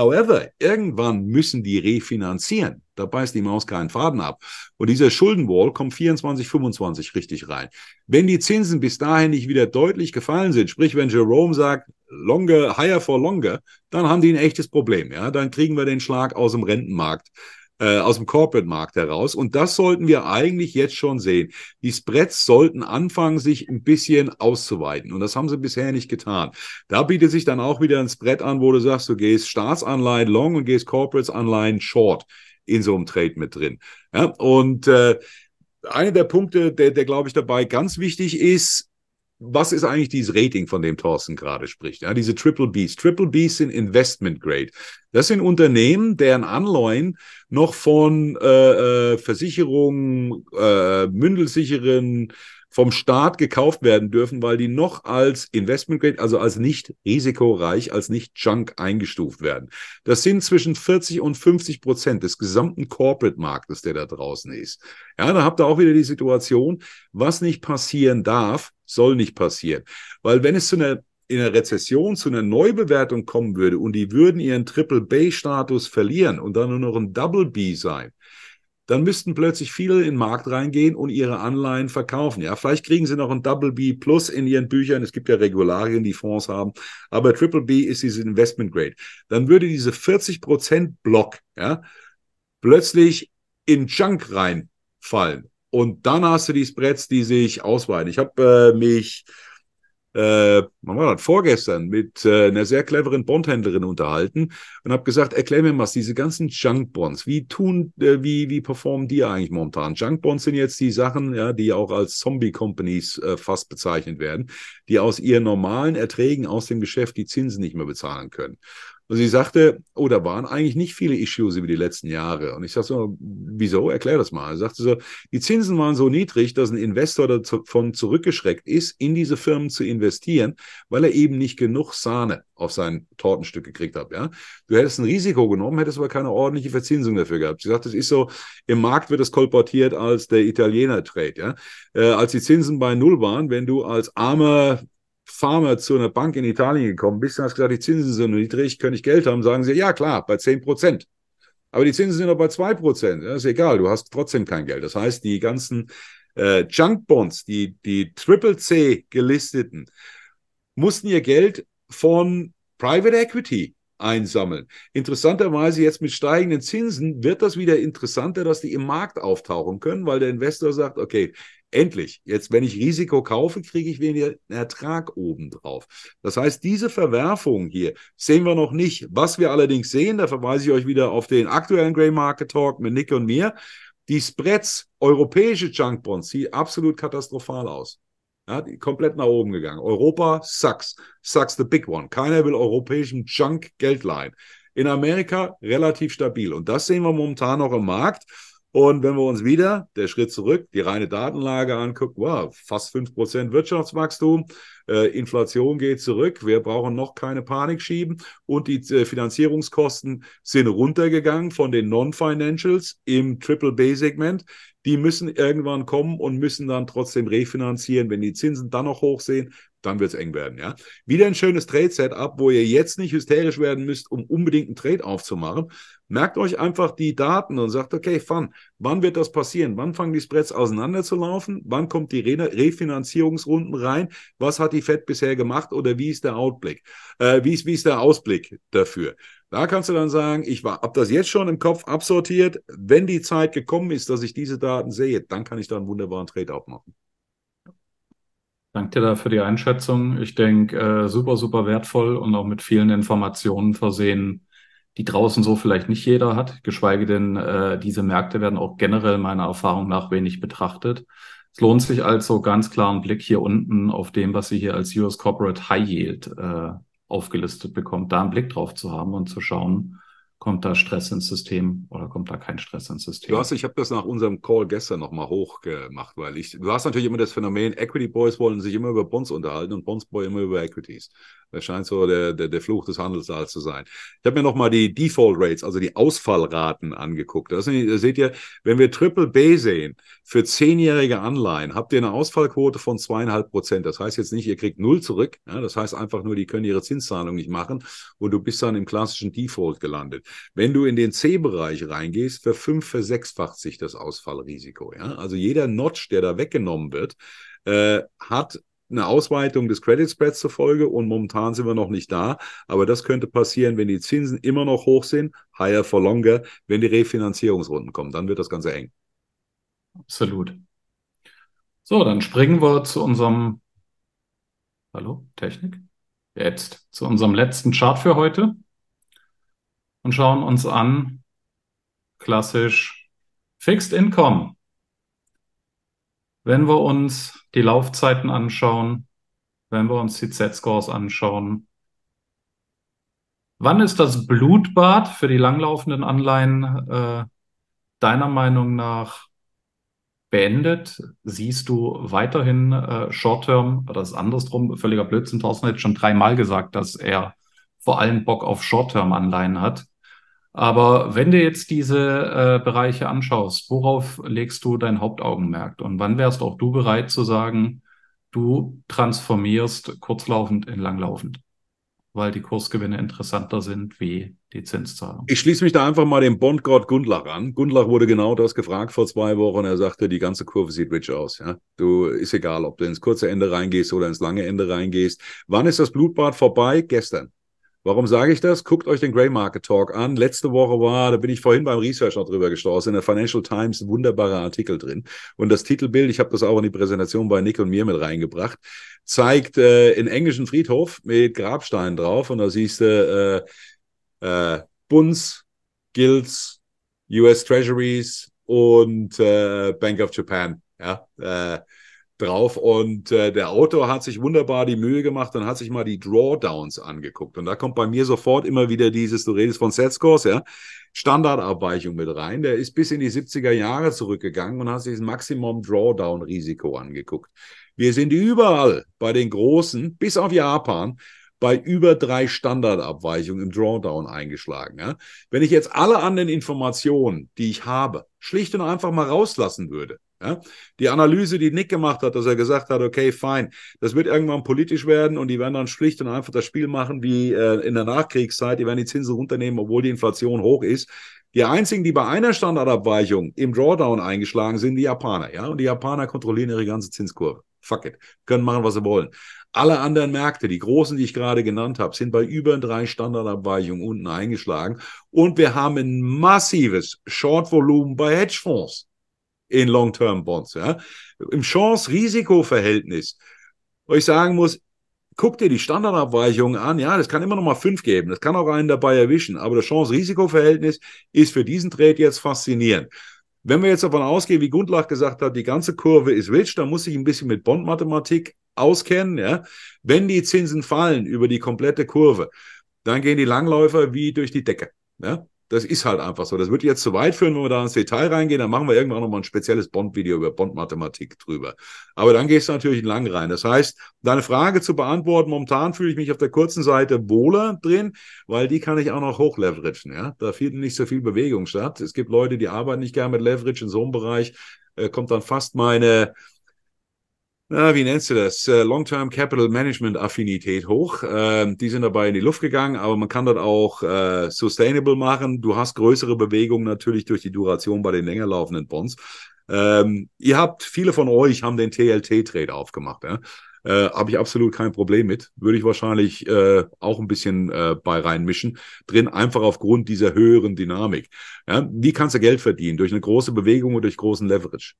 Speaker 1: However, irgendwann müssen die refinanzieren. Da beißt die Maus keinen Faden ab. Und dieser Schuldenwall kommt 24, 25 richtig rein. Wenn die Zinsen bis dahin nicht wieder deutlich gefallen sind, sprich, wenn Jerome sagt, longer, higher for longer, dann haben die ein echtes Problem. Ja, dann kriegen wir den Schlag aus dem Rentenmarkt äh, aus dem Corporate-Markt heraus. Und das sollten wir eigentlich jetzt schon sehen. Die Spreads sollten anfangen, sich ein bisschen auszuweiten. Und das haben sie bisher nicht getan. Da bietet sich dann auch wieder ein Spread an, wo du sagst, du gehst Staatsanleihen long und gehst Corporates-Anleihen short in so einem Trade mit drin. Ja, und äh, einer der Punkte, der, der glaube ich dabei ganz wichtig ist, was ist eigentlich dieses Rating, von dem Thorsten gerade spricht? Ja, diese Triple Bs. Triple Bs sind Investment Grade. Das sind Unternehmen, deren Anleihen noch von äh, äh Versicherungen, äh, Mündelsicheren, vom Staat gekauft werden dürfen, weil die noch als Investment Grade, also als nicht risikoreich, als nicht Junk eingestuft werden. Das sind zwischen 40 und 50 Prozent des gesamten Corporate-Marktes, der da draußen ist. Ja, da habt ihr auch wieder die Situation, was nicht passieren darf, soll nicht passieren. Weil wenn es zu einer in der Rezession zu einer Neubewertung kommen würde und die würden ihren Triple B-Status verlieren und dann nur noch ein Double B sein, dann müssten plötzlich viele in den Markt reingehen und ihre Anleihen verkaufen. Ja, vielleicht kriegen sie noch ein Double B Plus in ihren Büchern. Es gibt ja Regularien, die Fonds haben. Aber Triple B ist dieses Investment Grade. Dann würde diese 40 Prozent Block, ja, plötzlich in Junk reinfallen. Und dann hast du die Spreads, die sich ausweiten. Ich habe äh, mich, äh, man war das, vorgestern mit äh, einer sehr cleveren Bondhändlerin unterhalten und habe gesagt, erklär mir mal, diese ganzen Junk-Bonds, wie tun, äh, wie, wie performen die eigentlich momentan? Junk-Bonds sind jetzt die Sachen, ja, die auch als Zombie-Companies äh, fast bezeichnet werden, die aus ihren normalen Erträgen aus dem Geschäft die Zinsen nicht mehr bezahlen können. Und sie sagte, oh, da waren eigentlich nicht viele Issues über die letzten Jahre. Und ich sagte so, wieso? Erklär das mal. Sie sagte so, die Zinsen waren so niedrig, dass ein Investor davon zurückgeschreckt ist, in diese Firmen zu investieren, weil er eben nicht genug Sahne auf sein Tortenstück gekriegt hat. Ja? Du hättest ein Risiko genommen, hättest aber keine ordentliche Verzinsung dafür gehabt. Sie sagt, es ist so, im Markt wird es kolportiert als der Italiener-Trade. Ja? Äh, als die Zinsen bei Null waren, wenn du als armer Farmer zu einer Bank in Italien gekommen bist und hast gesagt, die Zinsen sind niedrig, könnte ich Geld haben, sagen sie, ja klar, bei 10 Prozent. Aber die Zinsen sind doch bei 2 Prozent. Ja, ist egal, du hast trotzdem kein Geld. Das heißt, die ganzen äh, Junk Bonds, die, die Triple C gelisteten, mussten ihr Geld von Private Equity einsammeln. Interessanterweise jetzt mit steigenden Zinsen wird das wieder interessanter, dass die im Markt auftauchen können, weil der Investor sagt, okay, endlich, jetzt, wenn ich Risiko kaufe, kriege ich weniger Ertrag obendrauf. Das heißt, diese Verwerfung hier sehen wir noch nicht. Was wir allerdings sehen, da verweise ich euch wieder auf den aktuellen Grey Market Talk mit Nick und mir, die Spreads, europäische Junk Bonds, sieht absolut katastrophal aus. Ja, die komplett nach oben gegangen. Europa sucks. Sucks the big one. Keiner will europäischen Junk Geld leihen. In Amerika relativ stabil. Und das sehen wir momentan noch im Markt. Und wenn wir uns wieder, der Schritt zurück, die reine Datenlage angucken, wow, fast 5% Wirtschaftswachstum, äh, Inflation geht zurück, wir brauchen noch keine Panik schieben und die äh, Finanzierungskosten sind runtergegangen von den Non-Financials im Triple-B-Segment die müssen irgendwann kommen und müssen dann trotzdem refinanzieren. Wenn die Zinsen dann noch hoch sehen, dann wird es eng werden. Ja? Wieder ein schönes Trade-Setup, wo ihr jetzt nicht hysterisch werden müsst, um unbedingt einen Trade aufzumachen. Merkt euch einfach die Daten und sagt, okay, fun, wann wird das passieren? Wann fangen die Spreads auseinander zu laufen? Wann kommt die Re Refinanzierungsrunden rein? Was hat die Fed bisher gemacht oder wie ist der Outblick? Äh, wie, ist, wie ist der Ausblick dafür? Da kannst du dann sagen, ich habe das jetzt schon im Kopf absortiert. Wenn die Zeit gekommen ist, dass ich diese Daten sehe, dann kann ich da einen wunderbaren Trade aufmachen.
Speaker 2: Danke dir da für die Einschätzung. Ich denke, äh, super, super wertvoll und auch mit vielen Informationen versehen, die draußen so vielleicht nicht jeder hat. Geschweige denn, äh, diese Märkte werden auch generell meiner Erfahrung nach wenig betrachtet. Es lohnt sich also ganz klar einen Blick hier unten auf dem, was Sie hier als US Corporate High Yield äh, aufgelistet bekommt, da einen Blick drauf zu haben und zu schauen, kommt da Stress ins System oder kommt da kein Stress ins System? Du hast,
Speaker 1: ich habe das nach unserem Call gestern nochmal hochgemacht, weil ich, du hast natürlich immer das Phänomen, Equity Boys wollen sich immer über Bonds unterhalten und Bonds Boys immer über Equities. Das scheint so der, der, der Fluch des Handelssaals zu sein. Ich habe mir nochmal die Default Rates, also die Ausfallraten angeguckt. Das, das seht ihr, wenn wir Triple B sehen, für zehnjährige Anleihen habt ihr eine Ausfallquote von zweieinhalb Prozent. Das heißt jetzt nicht, ihr kriegt null zurück. Ja, das heißt einfach nur, die können ihre Zinszahlung nicht machen und du bist dann im klassischen Default gelandet. Wenn du in den C-Bereich reingehst, für fünf versechsfacht sich das Ausfallrisiko. Ja? Also jeder Notch, der da weggenommen wird, äh, hat eine Ausweitung des Credit Spreads zur und momentan sind wir noch nicht da. Aber das könnte passieren, wenn die Zinsen immer noch hoch sind, higher for longer, wenn die Refinanzierungsrunden kommen. Dann wird das Ganze eng.
Speaker 2: Absolut. So, dann springen wir zu unserem. Hallo, Technik? Jetzt zu unserem letzten Chart für heute und schauen uns an klassisch Fixed Income. Wenn wir uns die Laufzeiten anschauen, wenn wir uns die Z-Scores anschauen. Wann ist das Blutbad für die langlaufenden Anleihen äh, deiner Meinung nach beendet? Siehst du weiterhin äh, Short-Term, oder ist andersrum, völliger Blödsinn, Thorsten hat schon dreimal gesagt, dass er vor allem Bock auf Short-Term-Anleihen hat. Aber wenn du jetzt diese äh, Bereiche anschaust, worauf legst du dein Hauptaugenmerk? Und wann wärst auch du bereit zu sagen, du transformierst kurzlaufend in langlaufend? Weil die Kursgewinne interessanter sind wie die Zinszahlung.
Speaker 1: Ich schließe mich da einfach mal dem Bondgott Gundlach an. Gundlach wurde genau das gefragt vor zwei Wochen. Er sagte, die ganze Kurve sieht rich aus. Ja? Du ist egal, ob du ins kurze Ende reingehst oder ins lange Ende reingehst. Wann ist das Blutbad vorbei? Gestern. Warum sage ich das? Guckt euch den Grey Market Talk an. Letzte Woche war, da bin ich vorhin beim Research noch drüber gestoßen, in der Financial Times ein wunderbarer Artikel drin. Und das Titelbild, ich habe das auch in die Präsentation bei Nick und mir mit reingebracht, zeigt äh, englischen Friedhof mit Grabsteinen drauf. Und da siehst du äh, äh, Bunds, Guilds, US Treasuries und äh, Bank of Japan. Ja, äh, drauf. Und äh, der Autor hat sich wunderbar die Mühe gemacht und hat sich mal die Drawdowns angeguckt. Und da kommt bei mir sofort immer wieder dieses, du redest von Setscores, ja, Standardabweichung mit rein. Der ist bis in die 70er Jahre zurückgegangen und hat sich das Maximum Drawdown-Risiko angeguckt. Wir sind überall bei den Großen, bis auf Japan, bei über drei Standardabweichungen im Drawdown eingeschlagen. Ja? Wenn ich jetzt alle anderen Informationen, die ich habe, schlicht und einfach mal rauslassen würde, ja? Die Analyse, die Nick gemacht hat, dass er gesagt hat, okay, fine, das wird irgendwann politisch werden und die werden dann schlicht und einfach das Spiel machen wie äh, in der Nachkriegszeit, die werden die Zinsen runternehmen, obwohl die Inflation hoch ist. Die einzigen, die bei einer Standardabweichung im Drawdown eingeschlagen sind, die Japaner, ja. Und die Japaner kontrollieren ihre ganze Zinskurve. Fuck it. Können machen, was sie wollen. Alle anderen Märkte, die großen, die ich gerade genannt habe, sind bei über drei Standardabweichungen unten eingeschlagen. Und wir haben ein massives Shortvolumen bei Hedgefonds in Long-Term-Bonds. Ja? Im Chance-Risiko-Verhältnis, wo ich sagen muss, guck dir die Standardabweichungen an. Ja, das kann immer noch mal fünf geben. Das kann auch einen dabei erwischen. Aber das Chance-Risiko-Verhältnis ist für diesen Trade jetzt faszinierend. Wenn wir jetzt davon ausgehen, wie Gundlach gesagt hat, die ganze Kurve ist rich, dann muss ich ein bisschen mit Bondmathematik auskennen. Ja? Wenn die Zinsen fallen über die komplette Kurve, dann gehen die Langläufer wie durch die Decke. Ja? Das ist halt einfach so. Das wird jetzt zu weit führen, wenn wir da ins Detail reingehen. Dann machen wir irgendwann nochmal ein spezielles Bond-Video über Bond-Mathematik drüber. Aber dann gehst du natürlich lang rein. Das heißt, deine Frage zu beantworten, momentan fühle ich mich auf der kurzen Seite wohler drin, weil die kann ich auch noch hochleveragen. Ja? Da findet nicht so viel Bewegung statt. Es gibt Leute, die arbeiten nicht gerne mit Leverage in so einem Bereich. Äh, kommt dann fast meine na, wie nennst du das? Äh, Long-Term Capital Management Affinität hoch. Ähm, die sind dabei in die Luft gegangen, aber man kann das auch äh, sustainable machen. Du hast größere Bewegungen natürlich durch die Duration bei den länger laufenden Bonds. Ähm, ihr habt, viele von euch haben den TLT-Trade aufgemacht. Ja? Äh, Habe ich absolut kein Problem mit. Würde ich wahrscheinlich äh, auch ein bisschen äh, bei reinmischen. Drin einfach aufgrund dieser höheren Dynamik. Ja? Die kannst du Geld verdienen durch eine große Bewegung und durch großen Leverage.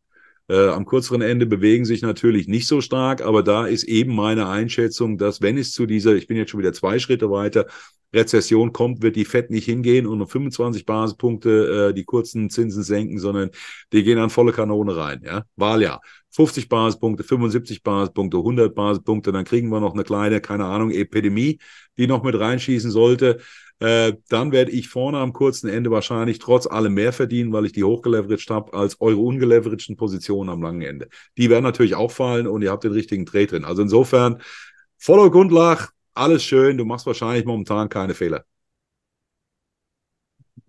Speaker 1: Äh, am kürzeren Ende bewegen sich natürlich nicht so stark, aber da ist eben meine Einschätzung, dass wenn es zu dieser, ich bin jetzt schon wieder zwei Schritte weiter, Rezession kommt, wird die Fed nicht hingehen und um 25 Basispunkte äh, die kurzen Zinsen senken, sondern die gehen an volle Kanone rein. Ja? Wahljahr. 50 Basispunkte, 75 Basispunkte, 100 Basispunkte, dann kriegen wir noch eine kleine, keine Ahnung, Epidemie, die noch mit reinschießen sollte. Äh, dann werde ich vorne am kurzen Ende wahrscheinlich trotz allem mehr verdienen, weil ich die hochgeleveraged habe, als eure ungeleveragten Positionen am langen Ende. Die werden natürlich auch fallen und ihr habt den richtigen Dreh drin. Also insofern, voller Gundlach, alles schön. Du machst wahrscheinlich momentan keine Fehler.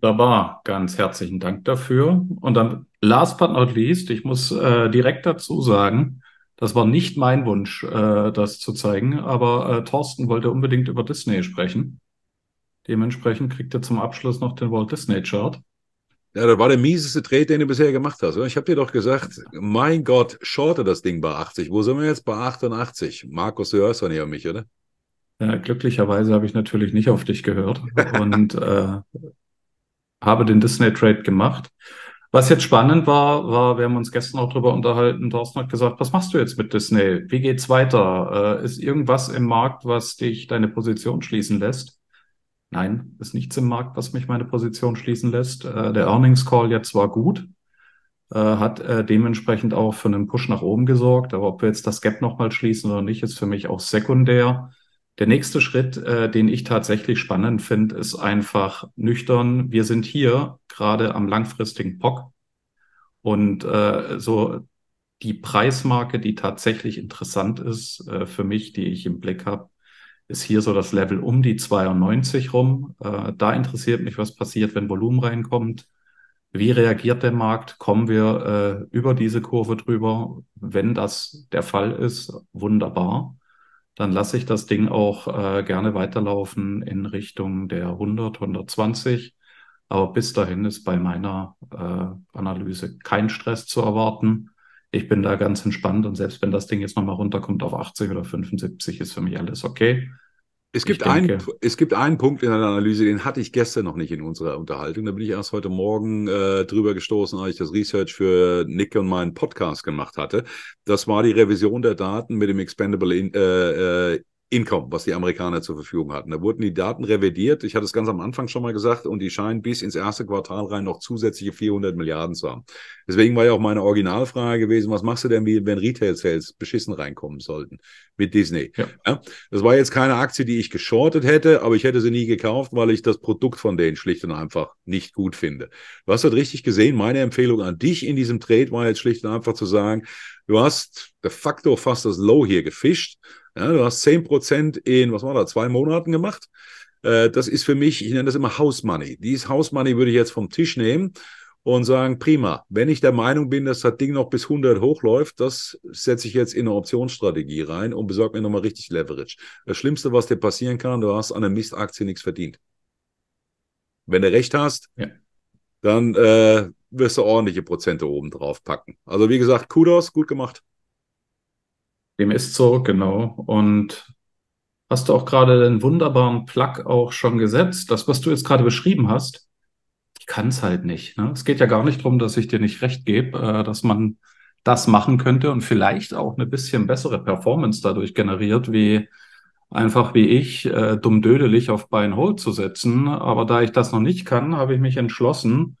Speaker 2: Wunderbar, ganz herzlichen Dank dafür. Und dann, last but not least, ich muss äh, direkt dazu sagen, das war nicht mein Wunsch, äh, das zu zeigen, aber äh, Thorsten wollte unbedingt über Disney sprechen. Dementsprechend kriegt er zum Abschluss noch den Walt Disney Chart.
Speaker 1: Ja, das war der mieseste Trade, den du bisher gemacht hast. Ich habe dir doch gesagt, mein Gott, shorte das Ding bei 80. Wo sind wir jetzt? Bei 88. Markus, du
Speaker 2: hörst doch nicht auf mich, oder? Ja, glücklicherweise habe ich natürlich nicht auf dich gehört und äh, habe den Disney Trade gemacht. Was jetzt spannend war, war, wir haben uns gestern auch drüber unterhalten, Thorsten hat gesagt, was machst du jetzt mit Disney? Wie geht's weiter? Äh, ist irgendwas im Markt, was dich deine Position schließen lässt? Nein, ist nichts im Markt, was mich meine Position schließen lässt. Äh, der Earnings Call jetzt war gut, äh, hat äh, dementsprechend auch für einen Push nach oben gesorgt. Aber ob wir jetzt das Gap nochmal schließen oder nicht, ist für mich auch sekundär. Der nächste Schritt, äh, den ich tatsächlich spannend finde, ist einfach nüchtern. Wir sind hier gerade am langfristigen POC. Und äh, so die Preismarke, die tatsächlich interessant ist äh, für mich, die ich im Blick habe, ist hier so das Level um die 92 rum. Äh, da interessiert mich, was passiert, wenn Volumen reinkommt. Wie reagiert der Markt? Kommen wir äh, über diese Kurve drüber? Wenn das der Fall ist, wunderbar. Dann lasse ich das Ding auch äh, gerne weiterlaufen in Richtung der 100, 120. Aber bis dahin ist bei meiner äh, Analyse kein Stress zu erwarten ich bin da ganz entspannt und selbst wenn das Ding jetzt nochmal runterkommt auf 80 oder 75, ist für mich alles okay.
Speaker 1: Es gibt, ein, es gibt einen Punkt in der Analyse, den hatte ich gestern noch nicht in unserer Unterhaltung. Da bin ich erst heute Morgen äh, drüber gestoßen, als ich das Research für Nick und meinen Podcast gemacht hatte. Das war die Revision der Daten mit dem Expendable in, äh, äh, Income, was die Amerikaner zur Verfügung hatten. Da wurden die Daten revidiert. Ich hatte es ganz am Anfang schon mal gesagt und die scheinen bis ins erste Quartal rein noch zusätzliche 400 Milliarden zu haben. Deswegen war ja auch meine Originalfrage gewesen, was machst du denn, wenn Retail Sales beschissen reinkommen sollten mit Disney? Ja. Ja, das war jetzt keine Aktie, die ich geschortet hätte, aber ich hätte sie nie gekauft, weil ich das Produkt von denen schlicht und einfach nicht gut finde. Du hast halt richtig gesehen, meine Empfehlung an dich in diesem Trade war jetzt schlicht und einfach zu sagen, Du hast de facto fast das Low hier gefischt. Ja, du hast 10% in, was war da, zwei Monaten gemacht. Äh, das ist für mich, ich nenne das immer House Money. Dieses House Money würde ich jetzt vom Tisch nehmen und sagen, prima, wenn ich der Meinung bin, dass das Ding noch bis 100 hochläuft, das setze ich jetzt in eine Optionsstrategie rein und besorge mir nochmal richtig Leverage. Das Schlimmste, was dir passieren kann, du hast an der Mistaktie nichts verdient. Wenn du recht hast, ja. dann äh, wirst du ordentliche Prozente oben drauf packen.
Speaker 2: Also wie gesagt, Kudos, gut gemacht. Dem ist so, genau. Und hast du auch gerade den wunderbaren Plug auch schon gesetzt. Das, was du jetzt gerade beschrieben hast, ich kann es halt nicht. Ne? Es geht ja gar nicht darum, dass ich dir nicht recht gebe, äh, dass man das machen könnte und vielleicht auch eine bisschen bessere Performance dadurch generiert, wie einfach wie ich äh, dummdödelig auf Bein Hold zu setzen. Aber da ich das noch nicht kann, habe ich mich entschlossen,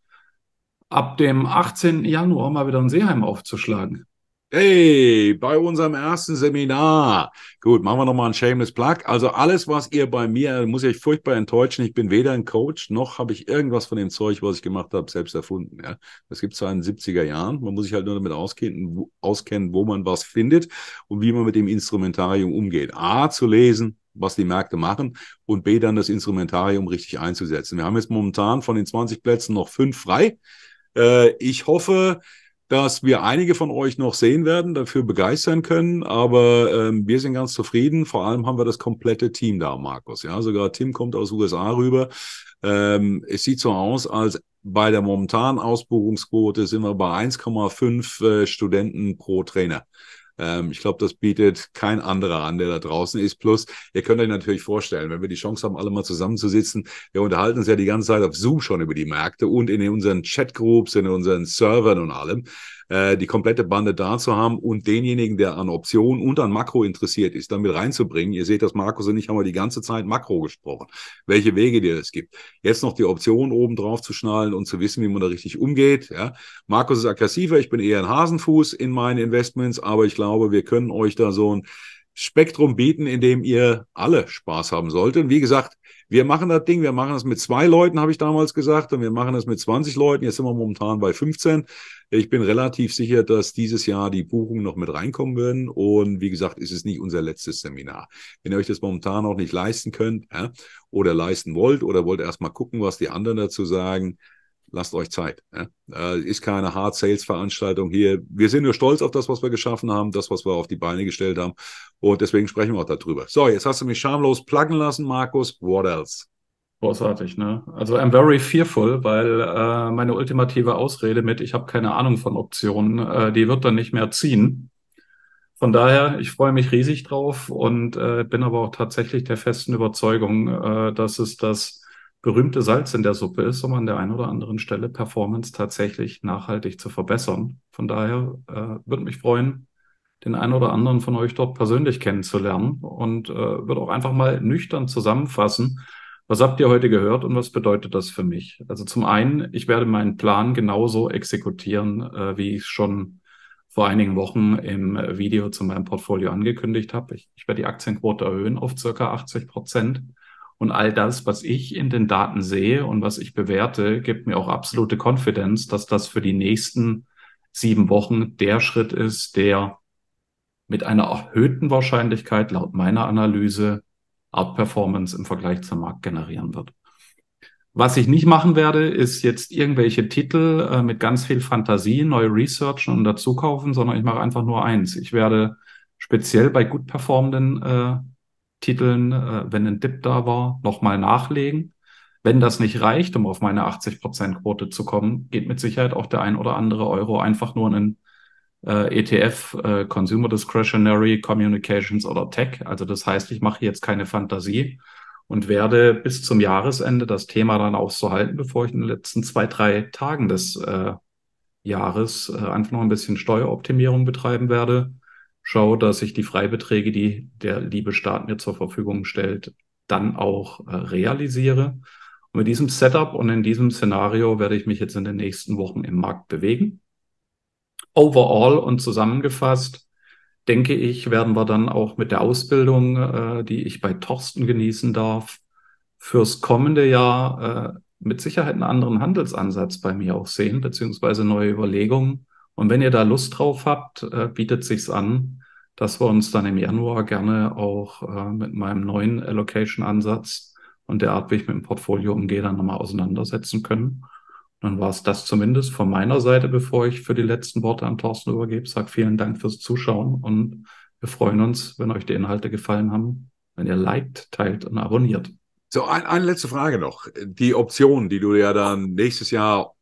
Speaker 2: ab dem 18. Januar mal wieder in Seeheim aufzuschlagen. Hey, bei unserem ersten Seminar. Gut, machen
Speaker 1: wir nochmal ein shameless Plug. Also alles, was ihr bei mir, muss ich euch furchtbar enttäuschen. Ich bin weder ein Coach, noch habe ich irgendwas von dem Zeug, was ich gemacht habe, selbst erfunden. Ja. Das gibt es in den 70er Jahren. Man muss sich halt nur damit auskennen, auskennen, wo man was findet und wie man mit dem Instrumentarium umgeht. A, zu lesen, was die Märkte machen und B, dann das Instrumentarium richtig einzusetzen. Wir haben jetzt momentan von den 20 Plätzen noch fünf frei. Äh, ich hoffe, dass wir einige von euch noch sehen werden, dafür begeistern können. Aber ähm, wir sind ganz zufrieden. Vor allem haben wir das komplette Team da, Markus. Ja, sogar Tim kommt aus USA rüber. Ähm, es sieht so aus, als bei der momentanen Ausbuchungsquote sind wir bei 1,5 äh, Studenten pro Trainer. Ähm, ich glaube, das bietet kein anderer an, der da draußen ist. Plus, ihr könnt euch natürlich vorstellen, wenn wir die Chance haben, alle mal zusammenzusitzen, wir unterhalten uns ja die ganze Zeit auf Zoom schon über die Märkte und in unseren Chatgroups, in unseren Servern und allem äh, die komplette Bande da zu haben und denjenigen, der an Optionen und an Makro interessiert ist, damit reinzubringen. Ihr seht, dass Markus und ich haben wir die ganze Zeit Makro gesprochen, welche Wege dir es gibt. Jetzt noch die Optionen oben drauf zu schnallen und zu wissen, wie man da richtig umgeht. Ja. Markus ist aggressiver, ich bin eher ein Hasenfuß in meinen Investments, aber ich glaube, wir können euch da so ein Spektrum bieten, in dem ihr alle Spaß haben solltet. Und wie gesagt, wir machen das Ding, wir machen das mit zwei Leuten, habe ich damals gesagt, und wir machen das mit 20 Leuten. Jetzt sind wir momentan bei 15. Ich bin relativ sicher, dass dieses Jahr die Buchungen noch mit reinkommen werden. Und wie gesagt, ist es nicht unser letztes Seminar. Wenn ihr euch das momentan auch nicht leisten könnt ja, oder leisten wollt oder wollt erstmal gucken, was die anderen dazu sagen, lasst euch Zeit. Ja? Äh, ist keine Hard Sales Veranstaltung hier. Wir sind nur stolz auf das, was wir geschaffen haben, das, was wir auf die Beine gestellt haben. Und deswegen sprechen wir auch
Speaker 2: darüber. So, jetzt hast du mich schamlos pluggen lassen, Markus. What else? Großartig, ne? Also I'm very fearful, weil äh, meine ultimative Ausrede mit, ich habe keine Ahnung von Optionen, äh, die wird dann nicht mehr ziehen. Von daher, ich freue mich riesig drauf und äh, bin aber auch tatsächlich der festen Überzeugung, äh, dass es das berühmte Salz in der Suppe ist, um an der einen oder anderen Stelle Performance tatsächlich nachhaltig zu verbessern. Von daher äh, würde mich freuen, den einen oder anderen von euch dort persönlich kennenzulernen und äh, würde auch einfach mal nüchtern zusammenfassen, was habt ihr heute gehört und was bedeutet das für mich? Also zum einen, ich werde meinen Plan genauso exekutieren, äh, wie ich es schon vor einigen Wochen im Video zu meinem Portfolio angekündigt habe. Ich, ich werde die Aktienquote erhöhen auf circa 80 Prozent und all das, was ich in den Daten sehe und was ich bewerte, gibt mir auch absolute Konfidenz, dass das für die nächsten sieben Wochen der Schritt ist, der mit einer erhöhten Wahrscheinlichkeit laut meiner Analyse Outperformance im Vergleich zum Markt generieren wird. Was ich nicht machen werde, ist jetzt irgendwelche Titel äh, mit ganz viel Fantasie neu researchen und dazu kaufen, sondern ich mache einfach nur eins. Ich werde speziell bei gut performenden äh, Titeln, äh, wenn ein Dip da war, nochmal nachlegen. Wenn das nicht reicht, um auf meine 80%-Quote zu kommen, geht mit Sicherheit auch der ein oder andere Euro einfach nur in äh, ETF, äh, Consumer Discretionary, Communications oder Tech. Also das heißt, ich mache jetzt keine Fantasie und werde bis zum Jahresende das Thema dann auch so halten, bevor ich in den letzten zwei, drei Tagen des äh, Jahres äh, einfach noch ein bisschen Steueroptimierung betreiben werde schaue, dass ich die Freibeträge, die der liebe Staat mir zur Verfügung stellt, dann auch äh, realisiere. Und mit diesem Setup und in diesem Szenario werde ich mich jetzt in den nächsten Wochen im Markt bewegen. Overall und zusammengefasst, denke ich, werden wir dann auch mit der Ausbildung, äh, die ich bei Torsten genießen darf, fürs kommende Jahr äh, mit Sicherheit einen anderen Handelsansatz bei mir auch sehen, beziehungsweise neue Überlegungen, und wenn ihr da Lust drauf habt, äh, bietet sich's an, dass wir uns dann im Januar gerne auch äh, mit meinem neuen Allocation-Ansatz und der Art, wie ich mit dem Portfolio umgehe, dann nochmal auseinandersetzen können. Und dann war es das zumindest von meiner Seite, bevor ich für die letzten Worte an Thorsten übergebe. Sag vielen Dank fürs Zuschauen und wir freuen uns, wenn euch die Inhalte gefallen haben, wenn ihr liked, teilt und abonniert. So, ein, eine letzte Frage noch. Die Option,
Speaker 1: die du ja dann nächstes Jahr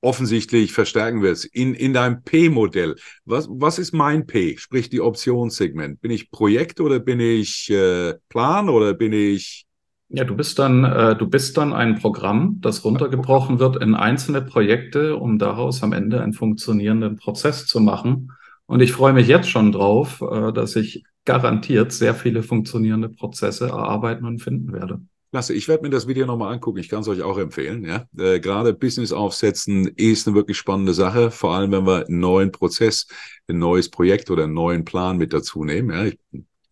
Speaker 1: offensichtlich verstärken wir es in, in deinem P-Modell. Was, was ist mein P, sprich die Optionssegment? Bin ich Projekt oder bin ich
Speaker 2: äh, Plan oder bin ich... Ja, du bist dann, äh, du bist dann ein Programm, das runtergebrochen wird in einzelne Projekte, um daraus am Ende einen funktionierenden Prozess zu machen. Und ich freue mich jetzt schon drauf, äh, dass ich garantiert sehr viele funktionierende Prozesse erarbeiten und finden werde.
Speaker 1: Klasse, ich werde mir das Video nochmal angucken. Ich kann es euch auch empfehlen. Ja? Äh, Gerade Business aufsetzen ist eine wirklich spannende Sache, vor allem wenn wir einen neuen Prozess, ein neues Projekt oder einen neuen Plan mit dazu nehmen. Ja? Ich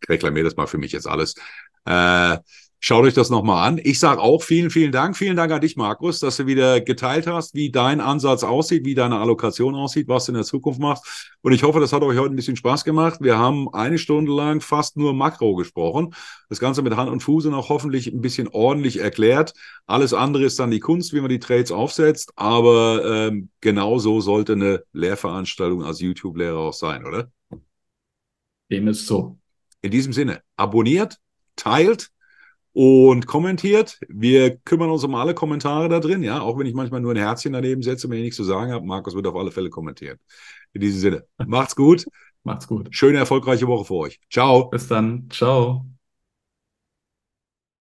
Speaker 1: reklamiere das mal für mich jetzt alles. Äh, Schaut euch das nochmal an. Ich sage auch vielen, vielen Dank. Vielen Dank an dich, Markus, dass du wieder geteilt hast, wie dein Ansatz aussieht, wie deine Allokation aussieht, was du in der Zukunft machst. Und ich hoffe, das hat euch heute ein bisschen Spaß gemacht. Wir haben eine Stunde lang fast nur Makro gesprochen. Das Ganze mit Hand und Fuße noch hoffentlich ein bisschen ordentlich erklärt. Alles andere ist dann die Kunst, wie man die Trades aufsetzt. Aber ähm, genau so sollte eine Lehrveranstaltung als YouTube-Lehrer auch sein, oder? Dem ist so. In diesem Sinne, abonniert, teilt und kommentiert. Wir kümmern uns um alle Kommentare da drin, ja, auch wenn ich manchmal nur ein Herzchen daneben setze, wenn ich nichts zu sagen habe. Markus wird auf alle Fälle kommentieren. In diesem Sinne, macht's gut. macht's gut. Schöne, erfolgreiche Woche für euch. Ciao. Bis dann. Ciao.